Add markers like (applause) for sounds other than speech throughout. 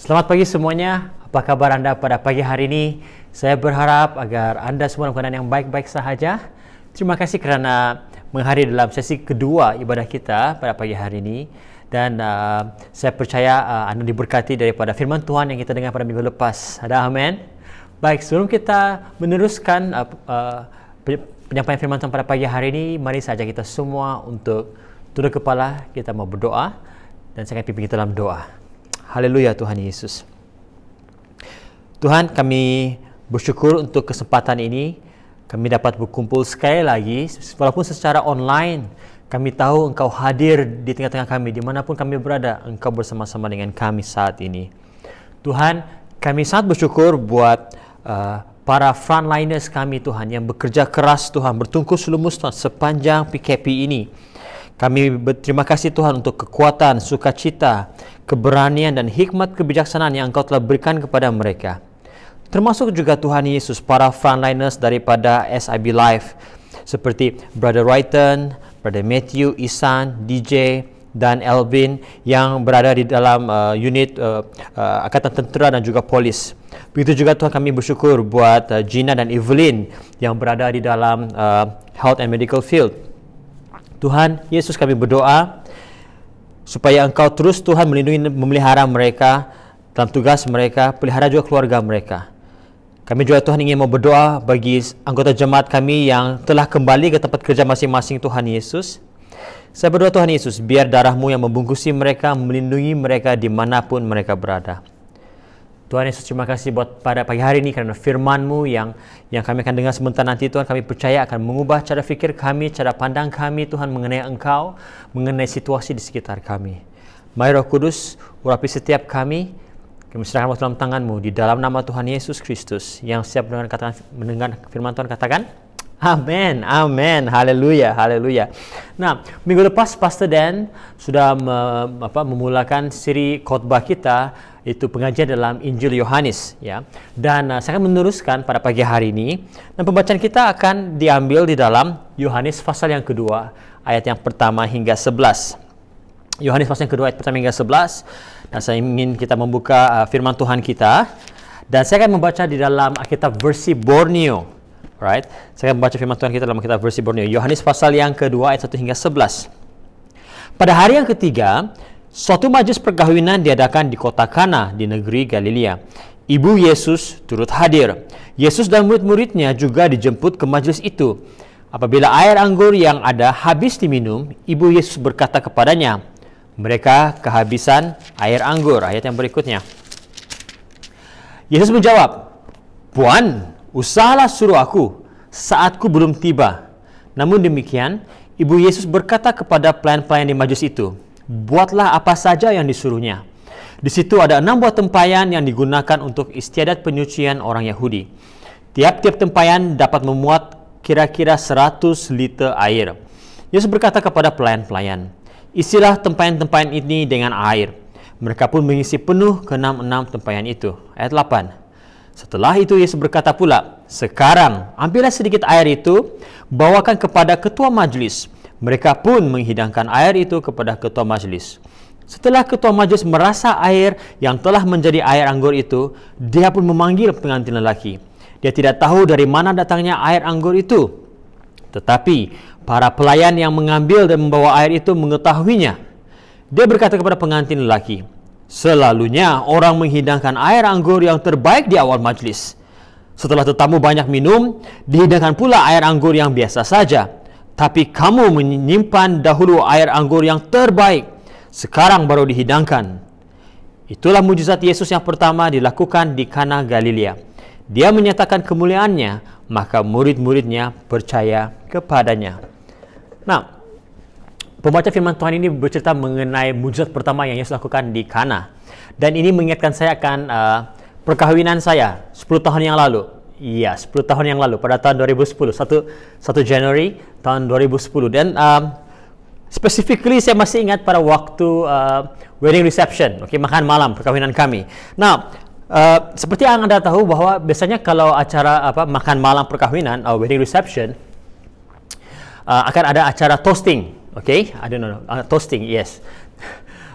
Selamat pagi semuanya. Apa kabar anda pada pagi hari ini? Saya berharap agar anda semua dalam keadaan yang baik-baik sahaja. Terima kasih kerana menghadiri dalam sesi kedua ibadah kita pada pagi hari ini. Dan uh, saya percaya uh, anda diberkati daripada firman Tuhan yang kita dengar pada minggu lepas. Ada amin? Baik, sebelum kita meneruskan uh, uh, penyampaian firman Tuhan pada pagi hari ini, mari saja kita semua untuk turun kepala, kita mau berdoa dan saya akan pimpin kita dalam doa. Haleluya Tuhan Yesus. Tuhan kami bersyukur untuk kesempatan ini kami dapat berkumpul sekali lagi walaupun secara online kami tahu engkau hadir di tengah-tengah kami dimanapun kami berada engkau bersama-sama dengan kami saat ini. Tuhan kami sangat bersyukur buat uh, para frontliners kami Tuhan yang bekerja keras Tuhan bertungkus lumus Tuhan sepanjang PKP ini. Kami berterima kasih Tuhan untuk kekuatan, sukacita, keberanian dan hikmat kebijaksanaan yang Engkau telah berikan kepada mereka. Termasuk juga Tuhan Yesus para frontliners daripada SIB Life seperti Brother Wrighton, Brother Matthew, Isan, DJ dan Elvin yang berada di dalam uh, unit uh, uh, Angkatan Tentera dan juga Polis. Begitu juga Tuhan kami bersyukur buat uh, Gina dan Evelyn yang berada di dalam uh, Health and Medical Field. Tuhan Yesus kami berdoa supaya Engkau terus Tuhan melindungi memelihara mereka dalam tugas mereka, pelihara juga keluarga mereka. Kami juga Tuhan ingin mau berdoa bagi anggota jemaat kami yang telah kembali ke tempat kerja masing-masing Tuhan Yesus. Saya berdoa Tuhan Yesus, biar darahmu yang membungkusi mereka, melindungi mereka dimanapun mereka berada. Tuhan Yesus terima kasih buat pada pagi hari ini karena firman-Mu yang yang kami akan dengar sebentar nanti Tuhan kami percaya akan mengubah cara fikir kami, cara pandang kami Tuhan mengenai Engkau, mengenai situasi di sekitar kami. Mari Roh Kudus urapi setiap kami, kami serahkan waktu dalam tangan-Mu di dalam nama Tuhan Yesus Kristus yang siap mendengar, katakan, mendengar firman Tuhan katakan. Amin, amin, haleluya, haleluya. Nah, minggu lepas Pastor Dan sudah me, apa, memulakan siri khotbah kita itu pengajian dalam Injil Yohanes, ya. Dan uh, saya akan meneruskan pada pagi hari ini. Dan pembacaan kita akan diambil di dalam Yohanes pasal yang kedua, ayat yang pertama hingga sebelas. Yohanes pasal yang kedua ayat pertama hingga sebelas. Dan saya ingin kita membuka uh, firman Tuhan kita. Dan saya akan membaca di dalam Alkitab versi Borneo Right? Saya akan membaca firman Tuhan kita dalam kitab versi Borneo. Yohanes pasal yang kedua ayat 1 hingga 11. Pada hari yang ketiga, suatu majlis perkahwinan diadakan di kota Kana di negeri Galilea. Ibu Yesus turut hadir. Yesus dan murid-muridnya juga dijemput ke majlis itu. Apabila air anggur yang ada habis diminum, Ibu Yesus berkata kepadanya, mereka kehabisan air anggur. Ayat yang berikutnya. Yesus menjawab, Puan, Usahalah suruh aku, saatku belum tiba. Namun demikian, Ibu Yesus berkata kepada pelayan-pelayan di majus itu, Buatlah apa saja yang disuruhnya. Di situ ada enam buah tempayan yang digunakan untuk istiadat penyucian orang Yahudi. Tiap-tiap tempayan dapat memuat kira-kira 100 liter air. Yesus berkata kepada pelayan-pelayan, Isilah tempayan-tempayan ini dengan air. Mereka pun mengisi penuh ke enam tempayan itu. Ayat 8. Setelah itu Yesus berkata pula, "Sekarang ambillah sedikit air itu, bawakan kepada ketua majlis." Mereka pun menghidangkan air itu kepada ketua majlis. Setelah ketua majlis merasa air yang telah menjadi air anggur itu, dia pun memanggil pengantin lelaki. Dia tidak tahu dari mana datangnya air anggur itu. Tetapi para pelayan yang mengambil dan membawa air itu mengetahuinya. Dia berkata kepada pengantin lelaki, Selalunya orang menghidangkan air anggur yang terbaik di awal majlis. Setelah tetamu banyak minum, dihidangkan pula air anggur yang biasa saja. Tapi kamu menyimpan dahulu air anggur yang terbaik. Sekarang baru dihidangkan. Itulah mujizat Yesus yang pertama dilakukan di Kana Galilea. Dia menyatakan kemuliaannya, maka murid-muridnya percaya kepadanya. Nah, Pembaca firman Tuhan ini bercerita mengenai mujizat pertama yang Yesus lakukan di Kana. Dan ini mengingatkan saya akan uh, perkawinan saya 10 tahun yang lalu. Iya, 10 tahun yang lalu pada tahun 2010, 1 1 Januari tahun 2010 dan um, specifically saya masih ingat pada waktu uh, wedding reception, oke okay, makan malam perkawinan kami. Nah, uh, seperti yang Anda tahu bahwa biasanya kalau acara apa makan malam perkawinan, uh, wedding reception uh, akan ada acara toasting okay? I don't know, uh, toasting, yes.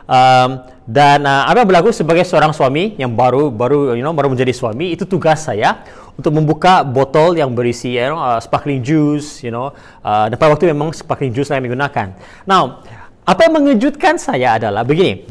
um, dan uh, apa yang berlaku sebagai seorang suami yang baru baru you know baru menjadi suami itu tugas saya untuk membuka botol yang berisi you know uh, sparkling juice you know uh, dan pada waktu memang sparkling juice saya menggunakan. Now apa yang mengejutkan saya adalah begini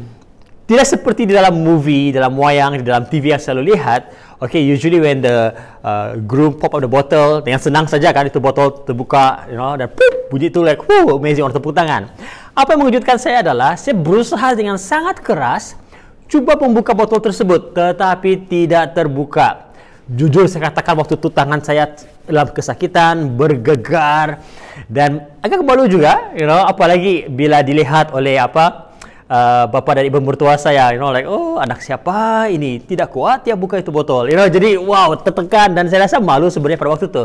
tidak seperti di dalam movie, dalam wayang, di dalam TV yang selalu lihat, Okay, usually when the uh, groom pop up the bottle, dengan senang saja kan itu botol terbuka, you know, dan poof, bunyi itu like, wow amazing, orang tepuk tangan. Apa yang mengejutkan saya adalah, saya berusaha dengan sangat keras, cuba membuka botol tersebut, tetapi tidak terbuka. Jujur saya katakan waktu itu tangan saya dalam kesakitan, bergegar, dan agak kebalu juga, you know, apalagi bila dilihat oleh apa, uh, bapa dan ibu mertua saya you know like oh anak siapa ini tidak kuat ya buka itu botol you know jadi wow tertekan dan saya rasa malu sebenarnya pada waktu itu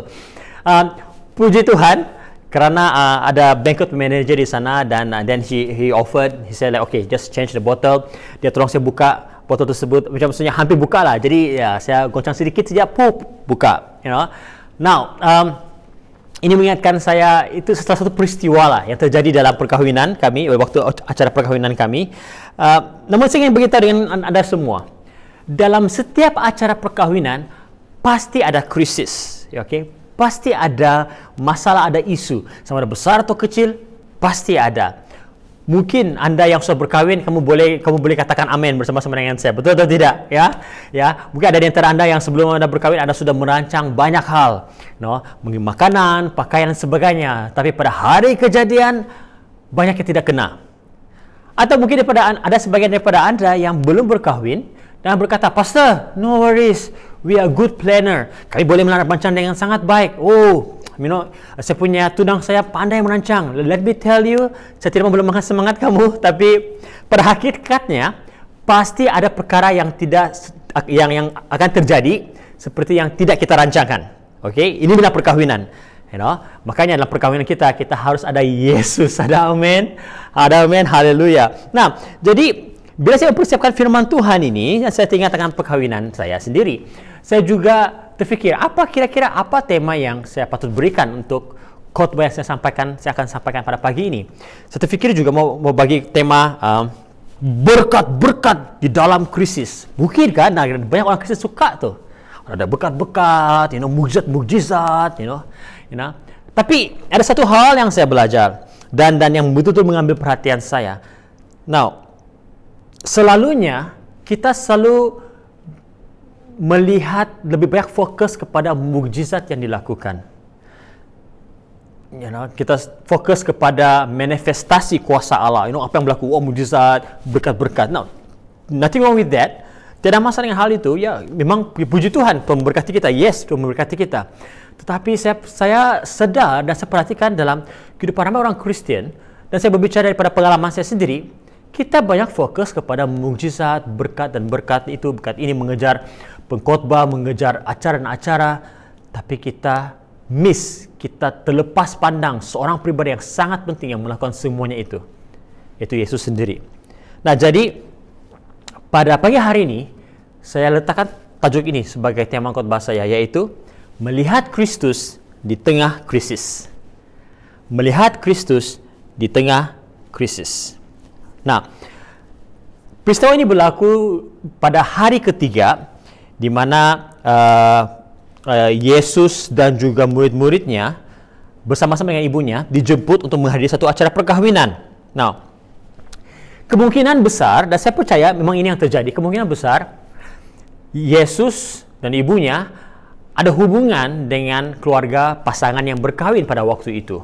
uh, puji Tuhan kerana uh, ada banquet manager di sana dan uh, then he he offered he said like okay just change the bottle dia tolong saya buka botol tersebut macam maksudnya hampir buka lah jadi ya yeah, saya goncang sedikit saja pop buka you know now um, ini mengingatkan saya itu salah satu peristiwa lah yang terjadi dalam perkahwinan kami eh, waktu acara perkahwinan kami. Uh, namun saya ingin beritahu dengan anda semua dalam setiap acara perkahwinan pasti ada krisis, ya, okay? Pasti ada masalah, ada isu sama ada besar atau kecil pasti ada mungkin anda yang sudah berkahwin kamu boleh kamu boleh katakan amin bersama-sama dengan saya betul atau tidak ya ya mungkin ada di antara anda yang sebelum anda berkahwin anda sudah merancang banyak hal no mungkin makanan pakaian dan sebagainya tapi pada hari kejadian banyak yang tidak kena atau mungkin daripada, ada sebagian daripada anda yang belum berkahwin dan berkata pastor no worries we are good planner kami boleh merancang dengan sangat baik oh You know, saya punya tunang saya pandai merancang. Let me tell you, saya tidak membelenggu semangat kamu, (laughs) tapi pada hakikatnya pasti ada perkara yang tidak yang yang akan terjadi seperti yang tidak kita rancangkan. Oke, okay? ini adalah perkawinan. You know? Makanya dalam perkawinan kita, kita harus ada Yesus. (laughs) Ada amin. Ada amin. Haleluya. Nah, jadi bila saya mempersiapkan firman Tuhan ini, saya ingat dengan perkawinan saya sendiri, saya juga terfikir apa kira-kira apa tema yang saya patut berikan untuk khotbah yang saya sampaikan saya akan sampaikan pada pagi ini. Saya terfikir juga mau mau bagi tema um, berkat-berkat di dalam krisis. Mungkin kan nah, banyak orang krisis suka tuh. Ada berkat-berkat, you know, mukjizat-mukjizat, you know. You know. Tapi ada satu hal yang saya belajar dan dan yang betul-betul mengambil perhatian saya. Now, selalunya kita selalu melihat lebih banyak fokus kepada mukjizat yang dilakukan. You know, kita fokus kepada manifestasi kuasa Allah. You know, apa yang berlaku? Oh, mukjizat, berkat-berkat. Nah, nothing wrong with that. Tidak masalah dengan hal itu. Ya, memang puji Tuhan pemberkati kita. Yes, memberkati kita. Tetapi saya, saya sedar dan saya perhatikan dalam kehidupan ramai orang Kristen dan saya berbicara daripada pengalaman saya sendiri, kita banyak fokus kepada mukjizat, berkat dan berkat itu, berkat ini mengejar pengkhotbah mengejar acara-acara tapi kita miss, kita terlepas pandang seorang pribadi yang sangat penting yang melakukan semuanya itu. yaitu Yesus sendiri. Nah, jadi pada pagi hari ini saya letakkan tajuk ini sebagai tema khotbah saya yaitu melihat Kristus di tengah krisis. Melihat Kristus di tengah krisis. Nah, peristiwa ini berlaku pada hari ketiga di mana uh, uh, Yesus dan juga murid-muridnya bersama-sama dengan ibunya dijemput untuk menghadiri satu acara perkawinan. Nah, kemungkinan besar dan saya percaya memang ini yang terjadi. Kemungkinan besar Yesus dan ibunya ada hubungan dengan keluarga pasangan yang berkawin pada waktu itu.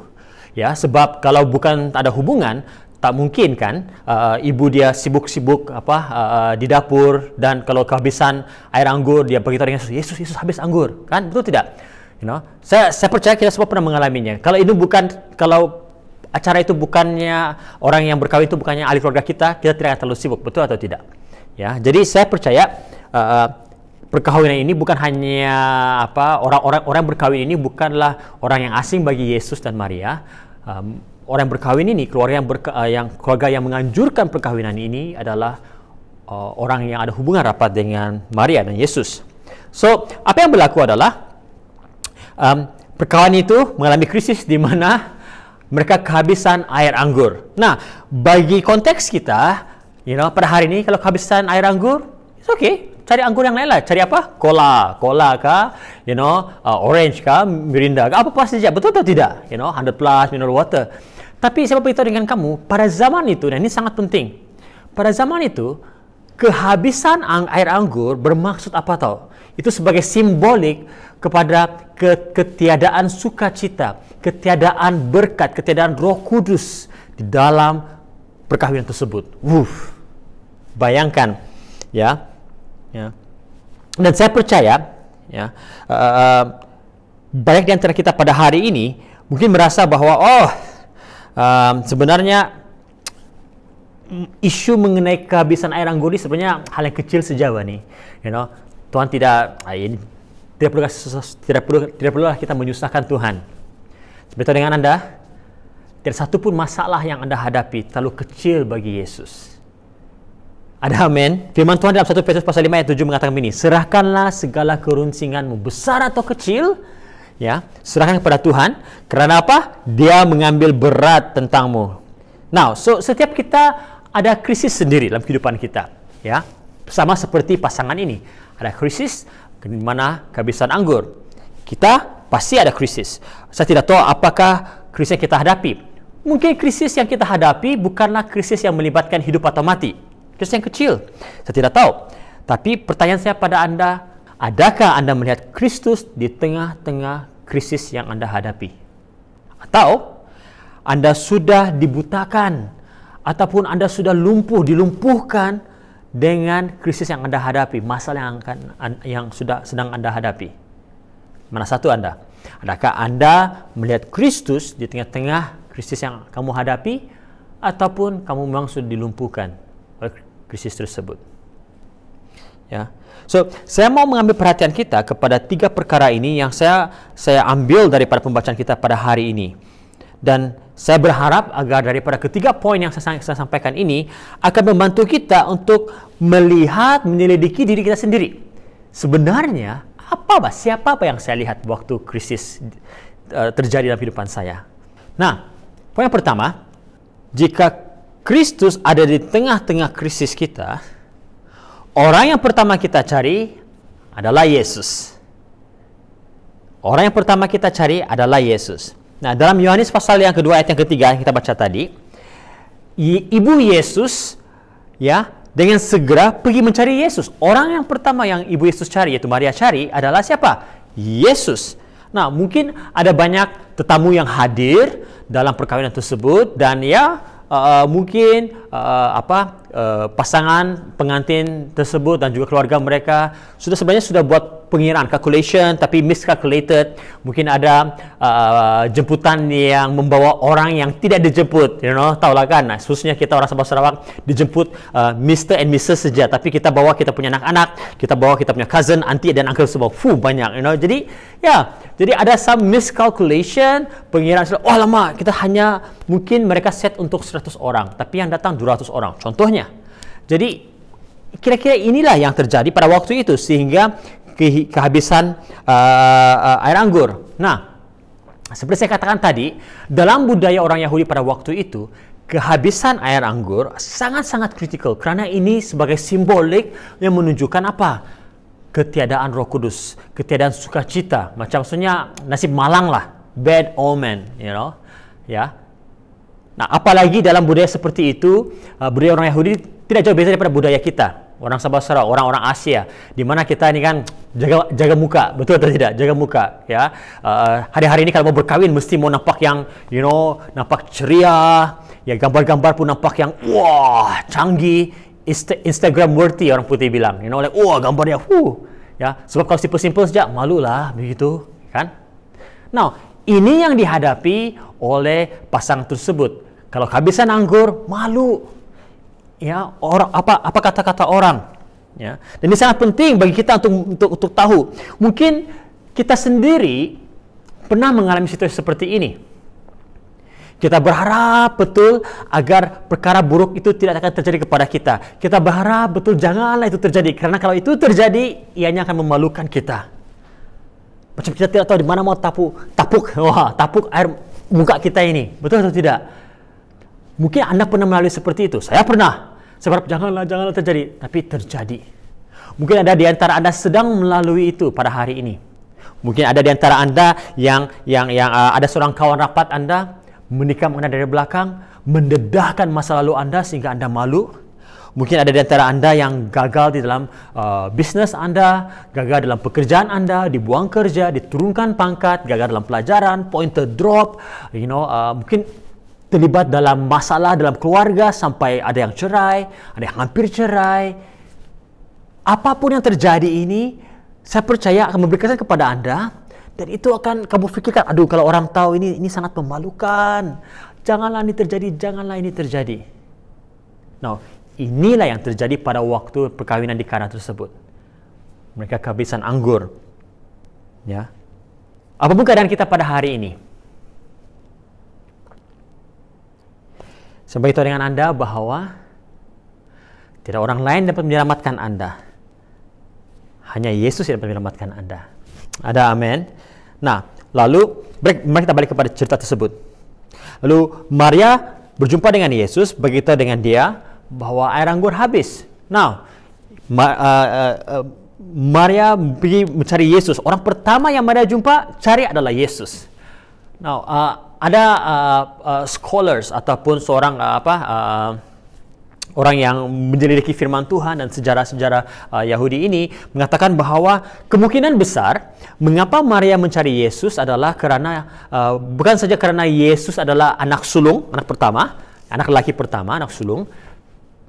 Ya, sebab kalau bukan ada hubungan, tak mungkin kan uh, ibu dia sibuk-sibuk apa uh, di dapur dan kalau kehabisan air anggur dia pergi tanya Yesus, Yesus Yesus habis anggur kan betul tidak you know saya saya percaya kita semua pernah mengalaminya kalau itu bukan kalau acara itu bukannya orang yang berkawin itu bukannya ahli keluarga kita kita tidak akan terlalu sibuk betul atau tidak ya jadi saya percaya uh, uh perkawinan ini bukan hanya apa orang-orang orang berkawin ini bukanlah orang yang asing bagi Yesus dan Maria um, orang yang berkahwin ini, keluarga yang, berka, uh, yang keluarga yang menganjurkan perkawinan ini adalah uh, orang yang ada hubungan rapat dengan Maria dan Yesus. So, apa yang berlaku adalah um, perkawinan itu mengalami krisis di mana mereka kehabisan air anggur. Nah, bagi konteks kita, you know, pada hari ini kalau kehabisan air anggur, it's okay cari anggur yang lain lah. Cari apa? Cola, cola kah? You know, uh, orange kah? Mirinda kah? Apa-apa saja. Betul atau tidak? You know, 100 plus mineral water. Tapi saya beritahu dengan kamu, pada zaman itu, dan ini sangat penting, pada zaman itu, kehabisan air anggur bermaksud apa tahu? Itu sebagai simbolik kepada ketiadaan sukacita, ketiadaan berkat, ketiadaan roh kudus di dalam perkawinan tersebut. Wuh, bayangkan, ya, ya. Dan saya percaya, ya, uh, banyak di antara kita pada hari ini mungkin merasa bahwa oh um, sebenarnya isu mengenai kehabisan air anggur ini sebenarnya hal yang kecil sejauh ini. You know, Tuhan tidak ah, ini tidak perlu tidak perlu tidak perlu kita menyusahkan Tuhan. Sebetulnya dengan Anda tidak satu pun masalah yang Anda hadapi terlalu kecil bagi Yesus. Ada amin. Firman Tuhan dalam 1 Petrus pasal 5 ayat 7 mengatakan ini, serahkanlah segala keruncinganmu besar atau kecil ya serahkan kepada Tuhan karena apa dia mengambil berat tentangmu now so setiap kita ada krisis sendiri dalam kehidupan kita ya sama seperti pasangan ini ada krisis di mana kehabisan anggur kita pasti ada krisis saya tidak tahu apakah krisis yang kita hadapi mungkin krisis yang kita hadapi bukanlah krisis yang melibatkan hidup atau mati krisis yang kecil saya tidak tahu tapi pertanyaan saya pada anda Adakah Anda melihat Kristus di tengah-tengah krisis yang Anda hadapi? Atau Anda sudah dibutakan ataupun Anda sudah lumpuh, dilumpuhkan dengan krisis yang Anda hadapi, masalah yang akan yang sudah sedang Anda hadapi? Mana satu Anda? Adakah Anda melihat Kristus di tengah-tengah krisis yang kamu hadapi ataupun kamu memang sudah dilumpuhkan oleh krisis tersebut? Ya. So, saya mau mengambil perhatian kita kepada tiga perkara ini yang saya saya ambil daripada pembacaan kita pada hari ini. Dan saya berharap agar daripada ketiga poin yang saya, saya sampaikan ini akan membantu kita untuk melihat, menyelidiki diri kita sendiri. Sebenarnya apa bah, siapa apa yang saya lihat waktu krisis uh, terjadi dalam kehidupan saya. Nah, poin yang pertama, jika Kristus ada di tengah-tengah krisis kita, Orang yang pertama kita cari adalah Yesus. Orang yang pertama kita cari adalah Yesus. Nah, dalam Yohanes pasal yang kedua ayat yang ketiga yang kita baca tadi, ibu Yesus ya dengan segera pergi mencari Yesus. Orang yang pertama yang ibu Yesus cari yaitu Maria cari adalah siapa? Yesus. Nah, mungkin ada banyak tetamu yang hadir dalam perkawinan tersebut dan ya uh, uh mungkin uh, apa Eh, pasangan pengantin tersebut dan juga keluarga mereka sudah sebenarnya sudah buat pengiraan calculation tapi miscalculated mungkin ada uh, jemputan yang membawa orang yang tidak dijemput you know tahulah kan nah khususnya kita orang Sabah Sarawak dijemput uh, eh, Mr and Mrs saja tapi kita bawa kita punya anak-anak kita bawa kita punya cousin auntie dan uncle semua fu banyak you know jadi ya yeah. jadi ada some miscalculation pengiraan oh lama kita hanya mungkin mereka set untuk 100 orang tapi yang datang 200 orang contohnya Jadi kira-kira inilah yang terjadi pada waktu itu sehingga kehabisan uh, uh, air anggur. Nah, seperti saya katakan tadi, dalam budaya orang Yahudi pada waktu itu, kehabisan air anggur sangat-sangat kritikal karena ini sebagai simbolik yang menunjukkan apa? Ketiadaan Roh Kudus, ketiadaan sukacita, macam maksudnya nasib malang lah, bad omen, you know. Ya. Nah, apalagi dalam budaya seperti itu, uh, budaya orang Yahudi tidak jauh beda daripada budaya kita orang Sabah Sarawak, orang-orang Asia, di mana kita ini kan jaga jaga muka, betul atau tidak? Jaga muka, ya. Eh, hari-hari uh, ini kalau mau berkawin mesti mau nampak yang, you know, nampak ceria, ya gambar-gambar pun nampak yang wah canggih, Instagram worthy orang putih bilang, you know, like wah gambarnya, huh, ya. Sebab kalau simple-simple saja malu lah, begitu, kan? Now ini yang dihadapi oleh pasangan tersebut. Kalau kehabisan anggur, malu ya orang apa apa kata-kata orang ya dan ini sangat penting bagi kita untuk untuk, untuk tahu mungkin kita sendiri pernah mengalami situasi seperti ini kita berharap betul agar perkara buruk itu tidak akan terjadi kepada kita. Kita berharap betul janganlah itu terjadi karena kalau itu terjadi ianya akan memalukan kita. Macam kita tidak tahu di mana mau tapu, tapuk, (laughs) wah, tapuk air muka kita ini. Betul atau tidak? Mungkin anda pernah melalui seperti itu. Saya pernah. Sebab janganlah, janganlah terjadi. Tapi terjadi. Mungkin ada di antara anda sedang melalui itu pada hari ini. Mungkin ada di antara anda yang yang yang uh, ada seorang kawan rapat anda menikam anda dari belakang, mendedahkan masa lalu anda sehingga anda malu. Mungkin ada di antara anda yang gagal di dalam uh, bisnes anda, gagal dalam pekerjaan anda, dibuang kerja, diturunkan pangkat, gagal dalam pelajaran, pointer drop, you know, uh, mungkin terlibat dalam masalah dalam keluarga sampai ada yang cerai, ada yang hampir cerai. Apapun yang terjadi ini, saya percaya akan memberikan kepada Anda dan itu akan kamu pikirkan, aduh kalau orang tahu ini ini sangat memalukan. Janganlah ini terjadi, janganlah ini terjadi. Now, inilah yang terjadi pada waktu perkawinan di Kana tersebut. Mereka kehabisan anggur. Ya. Apapun keadaan kita pada hari ini, Sebagai dengan Anda bahwa tidak orang lain dapat menyelamatkan Anda. Hanya Yesus yang dapat menyelamatkan Anda. Ada amin. Nah, lalu mari kita balik kepada cerita tersebut. Lalu Maria berjumpa dengan Yesus, begitu dengan dia bahwa air anggur habis. Nah, Maria pergi mencari Yesus. Orang pertama yang Maria jumpa cari adalah Yesus. Now, uh, ada uh, uh, scholars ataupun seorang uh, apa uh, orang yang menyelidiki firman Tuhan dan sejarah-sejarah uh, Yahudi ini mengatakan bahwa kemungkinan besar mengapa Maria mencari Yesus adalah karena uh, bukan saja karena Yesus adalah anak sulung, anak pertama, anak laki pertama, anak sulung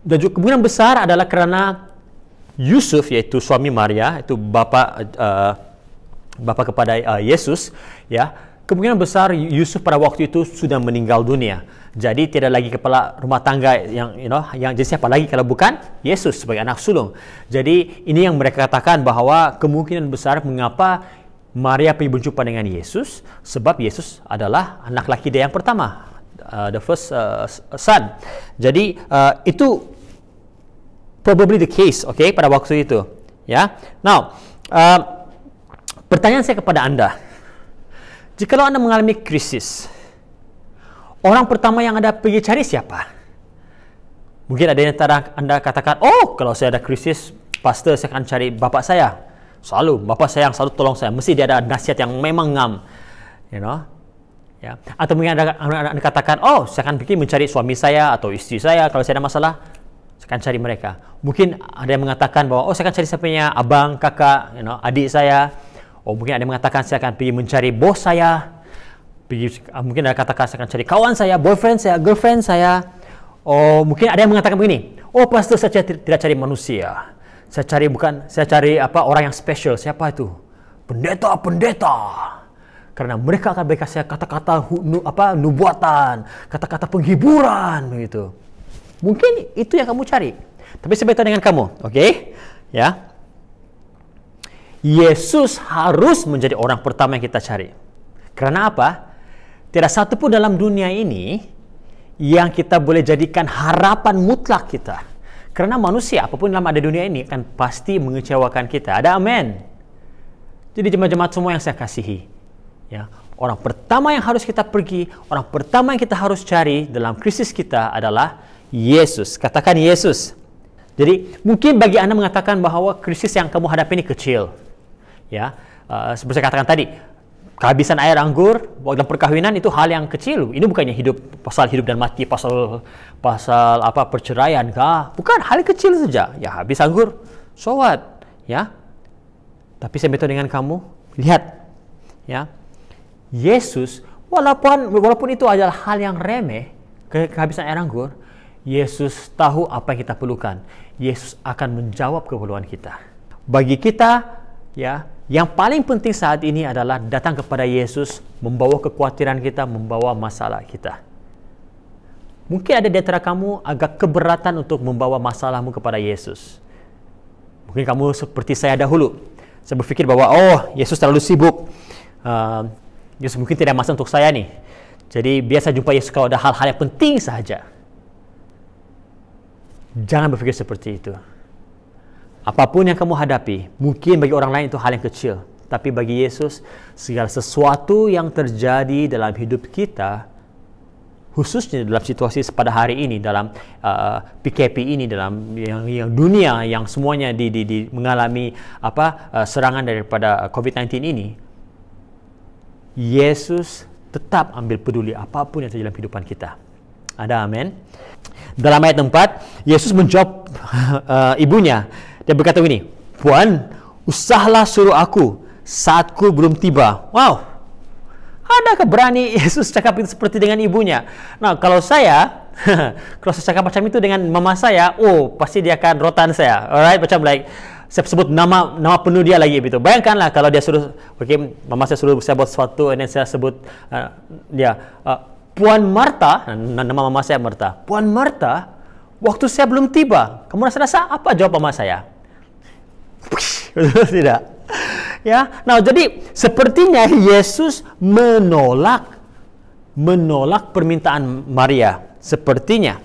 dan juga kemungkinan besar adalah karena Yusuf yaitu suami Maria, itu bapak uh, bapa kepada uh, Yesus ya Kemungkinan besar Yusuf pada waktu itu sudah meninggal dunia. Jadi tidak lagi kepala rumah tangga yang you know, yang jadi siapa lagi kalau bukan Yesus sebagai anak sulung. Jadi ini yang mereka katakan bahwa kemungkinan besar mengapa Maria pergi berjumpa dengan Yesus sebab Yesus adalah anak laki dia yang pertama, uh, the first uh, son. Jadi uh, itu probably the case, oke okay, pada waktu itu, ya. Yeah? Now, uh, pertanyaan saya kepada Anda Jikalau Anda mengalami krisis, orang pertama yang Anda pergi cari siapa? Mungkin ada yang Anda katakan, oh kalau saya ada krisis, pastor saya akan cari bapak saya. Selalu, bapak saya yang selalu tolong saya. Mesti dia ada nasihat yang memang ngam. You know? Ya. Atau mungkin anda, anak anda katakan, oh saya akan pergi mencari suami saya atau istri saya kalau saya ada masalah saya akan cari mereka. Mungkin ada yang mengatakan bahwa oh saya akan cari saya abang, kakak, you know, adik saya. Oh mungkin ada yang mengatakan saya akan pergi mencari bos saya. Pergi, ah, mungkin ada yang katakan saya akan cari kawan saya, boyfriend saya, girlfriend saya. Oh mungkin ada yang mengatakan begini. Oh pastor saya tidak cari manusia. Saya cari bukan, saya cari apa orang yang special Siapa itu? Pendeta, pendeta. Karena mereka akan berikan saya kata-kata nu, apa nubuatan, kata-kata penghiburan begitu. Mungkin itu yang kamu cari. Tapi saya beritahu dengan kamu, oke? Ya, Yesus harus menjadi orang pertama yang kita cari. Karena apa? Tidak satu pun dalam dunia ini yang kita boleh jadikan harapan mutlak kita. Karena manusia apapun dalam ada dunia ini akan pasti mengecewakan kita. Ada amin. Jadi jemaat-jemaat semua yang saya kasihi, ya, orang pertama yang harus kita pergi, orang pertama yang kita harus cari dalam krisis kita adalah Yesus. Katakan Yesus. Jadi mungkin bagi Anda mengatakan bahwa krisis yang kamu hadapi ini kecil ya uh, seperti saya katakan tadi kehabisan air anggur dalam perkawinan itu hal yang kecil ini bukannya hidup pasal hidup dan mati pasal pasal apa perceraian kah bukan hal kecil saja ya habis anggur so what ya tapi saya minta dengan kamu lihat ya Yesus walaupun walaupun itu adalah hal yang remeh kehabisan air anggur Yesus tahu apa yang kita perlukan Yesus akan menjawab keperluan kita bagi kita ya yang paling penting saat ini adalah datang kepada Yesus, membawa kekhawatiran kita, membawa masalah kita. Mungkin ada di antara kamu agak keberatan untuk membawa masalahmu kepada Yesus. Mungkin kamu seperti saya dahulu. Saya berpikir bahwa, oh, Yesus terlalu sibuk. Uh, Yesus mungkin tidak masuk untuk saya nih. Jadi biasa jumpa Yesus kalau ada hal-hal yang penting saja. Jangan berpikir seperti itu. Apapun yang kamu hadapi, mungkin bagi orang lain itu hal yang kecil. Tapi bagi Yesus, segala sesuatu yang terjadi dalam hidup kita, khususnya dalam situasi pada hari ini, dalam uh, PKP ini, dalam yang, yang dunia yang semuanya di, di, di mengalami apa uh, serangan daripada uh, COVID-19 ini, Yesus tetap ambil peduli apapun yang terjadi dalam kehidupan kita. Ada amin. Dalam ayat 4, Yesus menjawab (laughs) uh, ibunya, dia berkata begini, Puan, usahlah suruh aku, saatku belum tiba. Wow, adakah berani (laughs) Yesus cakap itu seperti dengan ibunya? Nah, kalau saya, (laughs) kalau saya cakap macam itu dengan mama saya, oh, pasti dia akan rotan saya. Alright, macam like, saya sebut nama nama penuh dia lagi begitu. Bayangkanlah kalau dia suruh, oke, okay, mama saya suruh saya buat sesuatu, then saya sebut uh, dia, uh, Puan Marta, nah, nama mama saya Marta, Puan Marta, waktu saya belum tiba, kamu rasa-rasa apa jawab mama saya? tidak ya nah jadi sepertinya Yesus menolak menolak permintaan Maria sepertinya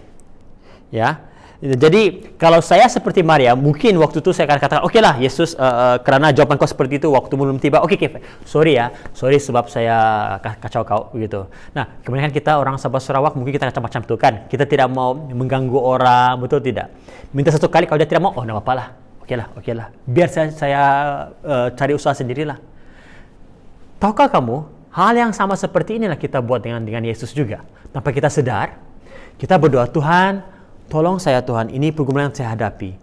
ya jadi kalau saya seperti Maria, mungkin waktu itu saya akan katakan, oke okay lah Yesus, uh, eh, uh, eh, karena jawaban kau seperti itu waktu belum tiba, oke okay, okay, sorry ya, sorry sebab saya kacau kau gitu. Nah, kemudian kita orang Sabah Sarawak mungkin kita macam-macam tuh kan, kita tidak mau mengganggu orang, betul tidak? Minta satu kali kalau dia tidak mau, oh tidak apa-apa lah, Oke lah, oke lah. Biar saya, saya uh, cari usaha sendirilah. Tahukah kamu, hal yang sama seperti inilah kita buat dengan dengan Yesus juga. Tanpa kita sedar, kita berdoa, Tuhan, tolong saya Tuhan, ini pergumulan yang saya hadapi.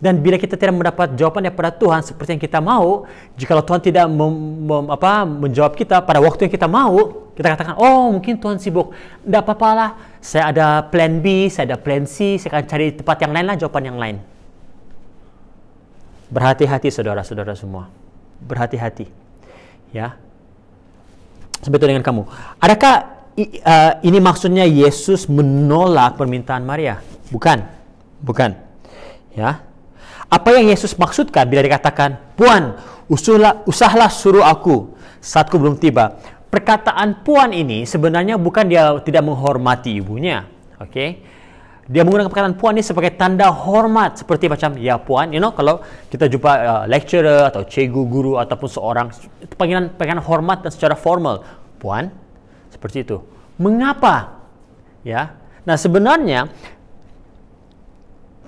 Dan bila kita tidak mendapat jawaban daripada Tuhan seperti yang kita mau, jika Tuhan tidak mem, mem, apa, menjawab kita pada waktu yang kita mau, kita katakan, oh mungkin Tuhan sibuk. Tidak apa-apa lah, saya ada plan B, saya ada plan C, saya akan cari tempat yang lain lah, jawaban yang lain. Berhati-hati saudara-saudara semua. Berhati-hati. Ya. Sebetulnya dengan kamu. Adakah uh, ini maksudnya Yesus menolak permintaan Maria? Bukan. Bukan. Ya. Apa yang Yesus maksudkan bila dikatakan, "Puan, usahlah, usahlah suruh aku saatku belum tiba." Perkataan puan ini sebenarnya bukan dia tidak menghormati ibunya, oke? Okay? dia menggunakan perkataan puan ni sebagai tanda hormat seperti macam ya puan you know kalau kita jumpa uh, lecturer atau cikgu guru ataupun seorang panggilan panggilan hormat dan secara formal puan seperti itu mengapa ya nah sebenarnya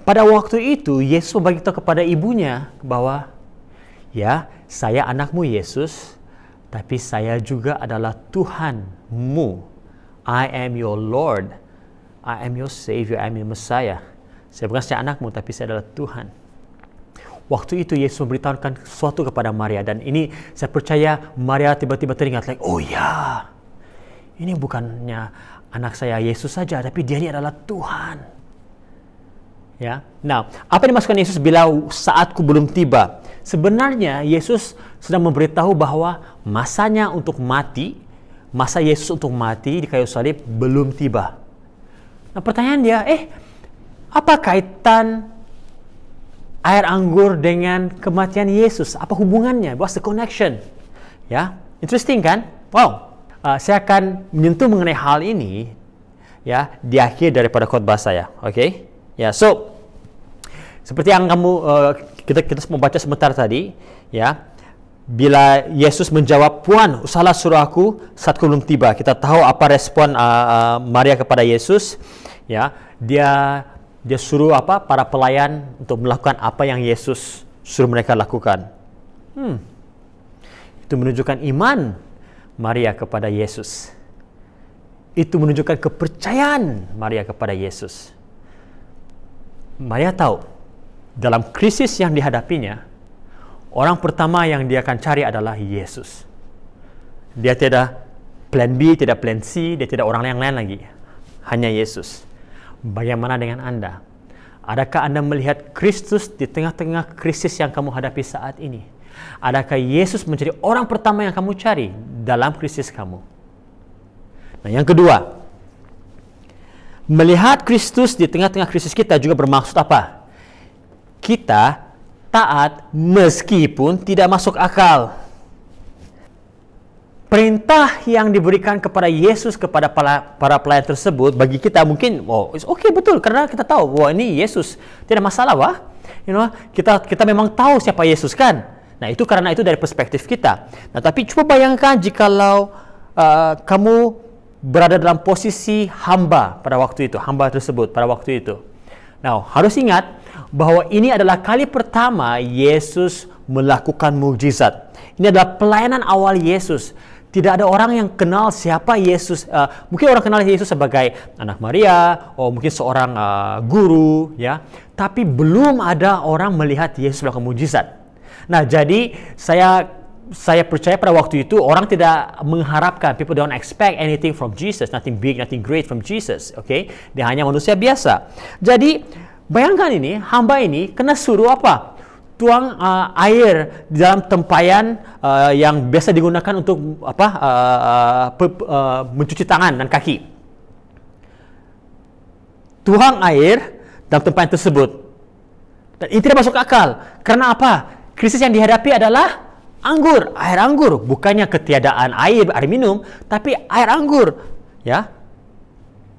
pada waktu itu Yesus bagi tahu kepada ibunya bahwa ya saya anakmu Yesus tapi saya juga adalah Tuhanmu I am your Lord I am your Savior, I am your Messiah. Saya bukan saya anakmu, tapi saya adalah Tuhan. Waktu itu Yesus memberitahukan sesuatu kepada Maria dan ini saya percaya Maria tiba-tiba teringat, like, oh ya, ini bukannya anak saya Yesus saja, tapi dia ini adalah Tuhan. Ya, nah apa yang dimaksudkan Yesus bila saatku belum tiba? Sebenarnya Yesus sedang memberitahu bahwa masanya untuk mati, masa Yesus untuk mati di kayu salib belum tiba. Nah pertanyaan dia, eh apa kaitan air anggur dengan kematian Yesus? Apa hubungannya? What's the connection? Ya, interesting kan? Wow. Uh, saya akan menyentuh mengenai hal ini ya di akhir daripada khotbah saya. Oke? Okay? Ya, yeah, so seperti yang kamu uh, kita kita baca sebentar tadi, ya bila Yesus menjawab puan salah suruh aku saat aku belum tiba kita tahu apa respon uh, uh, Maria kepada Yesus ya dia dia suruh apa para pelayan untuk melakukan apa yang Yesus suruh mereka lakukan hmm itu menunjukkan iman Maria kepada Yesus itu menunjukkan kepercayaan Maria kepada Yesus Maria tahu dalam krisis yang dihadapinya orang pertama yang dia akan cari adalah Yesus. Dia tidak plan B, tidak plan C, dia tidak orang yang lain lagi. Hanya Yesus. Bagaimana dengan Anda? Adakah Anda melihat Kristus di tengah-tengah krisis yang kamu hadapi saat ini? Adakah Yesus menjadi orang pertama yang kamu cari dalam krisis kamu? Nah, yang kedua, melihat Kristus di tengah-tengah krisis kita juga bermaksud apa? Kita taat meskipun tidak masuk akal. Perintah yang diberikan kepada Yesus kepada para, para pelayan tersebut bagi kita mungkin oh oke okay, betul karena kita tahu wah ini Yesus tidak masalah wah you know kita kita memang tahu siapa Yesus kan nah itu karena itu dari perspektif kita nah tapi coba bayangkan jikalau uh, kamu berada dalam posisi hamba pada waktu itu hamba tersebut pada waktu itu nah harus ingat bahwa ini adalah kali pertama Yesus melakukan mujizat Ini adalah pelayanan awal Yesus. Tidak ada orang yang kenal siapa Yesus. Uh, mungkin orang kenal Yesus sebagai anak Maria, oh mungkin seorang uh, guru, ya. Tapi belum ada orang melihat Yesus melakukan mujizat Nah, jadi saya saya percaya pada waktu itu orang tidak mengharapkan people don't expect anything from Jesus, nothing big, nothing great from Jesus, okay? Dia hanya manusia biasa. Jadi Bayangkan ini, hamba ini kena suruh apa? Tuang uh, air di dalam tempayan uh, yang biasa digunakan untuk apa? Uh, uh, uh, mencuci tangan dan kaki. Tuang air dalam tempayan tersebut. Dan ini tidak masuk akal. Karena apa? Krisis yang dihadapi adalah anggur, air anggur, bukannya ketiadaan air, air minum, tapi air anggur, ya.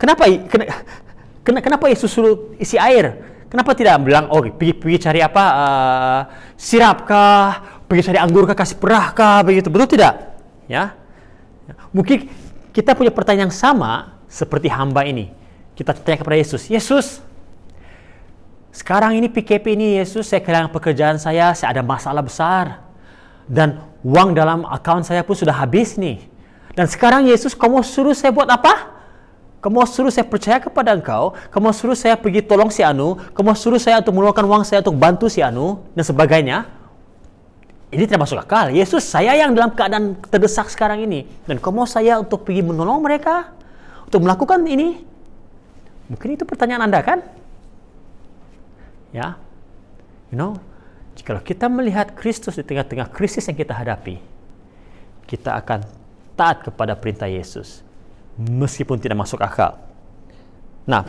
Kenapa? Kenapa Yesus suruh isi air? Kenapa tidak bilang, oh pergi, pergi cari apa, uh, sirap kah, pergi cari anggur kah, kasih perah kah, begitu. Betul tidak? Ya? ya. Mungkin kita punya pertanyaan yang sama seperti hamba ini. Kita tanya kepada Yesus, Yesus, sekarang ini PKP ini Yesus, saya kehilangan pekerjaan saya, saya ada masalah besar. Dan uang dalam account saya pun sudah habis nih. Dan sekarang Yesus, kamu suruh saya buat apa? Kamu suruh saya percaya kepada engkau, kamu suruh saya pergi tolong si Anu, kamu suruh saya untuk mengeluarkan uang saya untuk bantu si Anu, dan sebagainya. Ini tidak masuk akal. Yesus, saya yang dalam keadaan terdesak sekarang ini. Dan kamu saya untuk pergi menolong mereka? Untuk melakukan ini? Mungkin itu pertanyaan Anda kan? Ya. You know, jika kita melihat Kristus di tengah-tengah krisis yang kita hadapi, kita akan taat kepada perintah Yesus meskipun tidak masuk akal. Nah,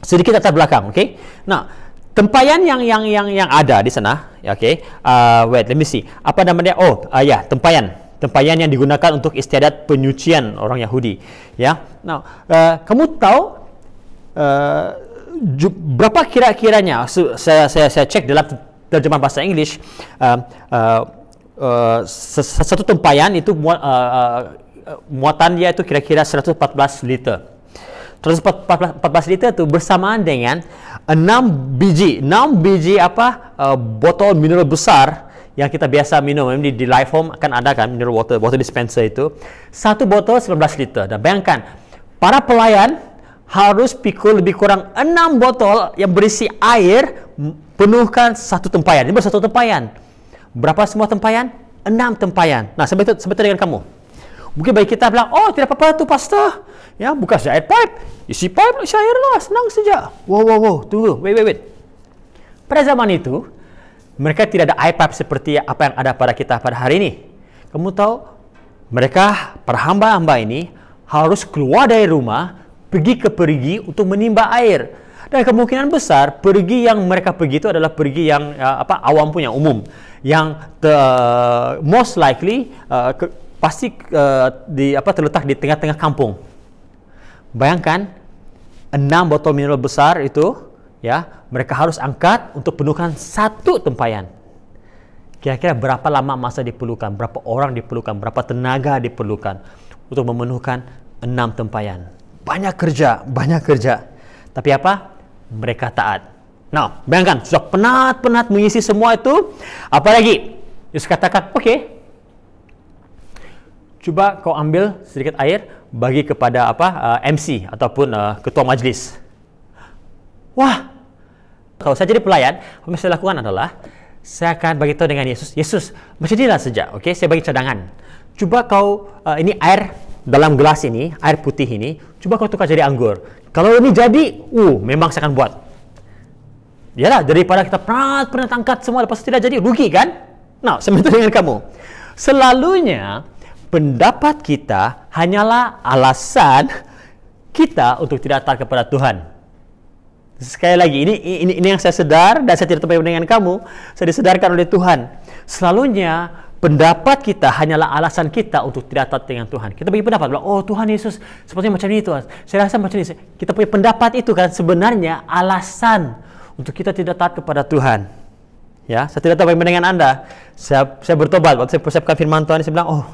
sedikit atas belakang, okay? Nah, tempayan yang yang yang yang ada di sana, ya, okay? Uh, ah, wait, let me see. Apa nama dia? Oh, uh, ah, yeah, tempayan. Tempayan yang digunakan untuk istiadat penyucian orang Yahudi, ya. Yeah? Nah, uh, kamu tahu uh, berapa kira-kiranya? saya saya saya cek dalam terjemahan bahasa English uh, uh, uh, satu tempayan itu uh, uh, muatan dia itu kira-kira 114 liter. 114 liter itu bersamaan dengan 6 biji, 6 biji apa uh, botol mineral besar yang kita biasa minum di, di live home akan ada kan mineral water water dispenser itu satu botol 19 liter dan bayangkan para pelayan harus pikul lebih kurang 6 botol yang berisi air penuhkan satu tempayan ini bersatu tempayan berapa semua tempayan 6 tempayan nah sebetul sebetul dengan kamu Mungkin bagi kita bilang, oh tidak apa-apa tu pastor. Ya, buka air pipe. Isi pipe syair lah, senang saja. Wow, wow, wow, tunggu. Wait, wait, wait. Pada zaman itu, mereka tidak ada iPad seperti apa yang ada pada kita pada hari ini. Kamu tahu, mereka, para hamba-hamba ini, harus keluar dari rumah, pergi ke pergi untuk menimba air. Dan kemungkinan besar, pergi yang mereka pergi itu adalah pergi yang eh, apa awam punya umum. Yang the, eh, most likely uh, ke, pasti uh, di apa terletak di tengah-tengah kampung. Bayangkan enam botol mineral besar itu ya, mereka harus angkat untuk penuhkan satu tempayan. Kira-kira berapa lama masa diperlukan, berapa orang diperlukan, berapa tenaga diperlukan untuk memenuhkan enam tempayan. Banyak kerja, banyak kerja. Tapi apa? Mereka taat. Nah, bayangkan sudah penat-penat mengisi semua itu, apalagi Yesus katakan, "Oke, okay, coba kau ambil sedikit air bagi kepada apa uh, eh, MC ataupun uh, ketua majlis. Wah, kalau saya jadi pelayan, apa yang saya lakukan adalah saya akan bagi tahu dengan Yesus, Yesus, berjadilah saja oke? Okay? Saya bagi cadangan. Coba kau uh, ini air dalam gelas ini, air putih ini, coba kau tukar jadi anggur. Kalau ini jadi, uh, memang saya akan buat. Yalah, daripada kita pernah pernah tangkat semua lepas itu tidak jadi, rugi kan? Nah, (laughs) sementara dengan kamu. Selalunya pendapat kita hanyalah alasan kita untuk tidak taat kepada Tuhan. Sekali lagi, ini, ini, ini yang saya sedar dan saya tidak terbaik dengan kamu. Saya disedarkan oleh Tuhan. Selalunya pendapat kita hanyalah alasan kita untuk tidak taat dengan Tuhan. Kita punya pendapat, bilang, oh Tuhan Yesus sepertinya macam ini Tuhan. Saya rasa macam ini. Kita punya pendapat itu kan sebenarnya alasan untuk kita tidak taat kepada Tuhan. Ya, saya tidak tahu bagaimana dengan Anda. Saya, saya bertobat, waktu saya persiapkan firman Tuhan, saya bilang, oh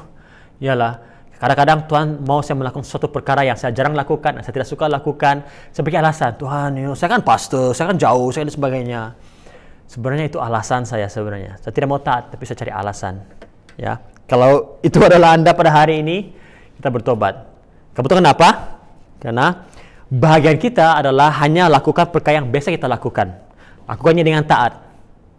ialah Kadang-kadang Tuhan mau saya melakukan suatu perkara yang saya jarang lakukan, saya tidak suka lakukan, sebagai alasan. Tuhan, you know, saya kan pastor, saya kan jauh, saya dan sebagainya. Sebenarnya itu alasan saya sebenarnya. Saya tidak mau taat, tapi saya cari alasan. Ya, kalau itu (laughs) adalah anda pada hari ini, kita bertobat. Kebetulan kenapa? Karena bagian kita adalah hanya lakukan perkara yang biasa kita lakukan. Lakukannya dengan taat.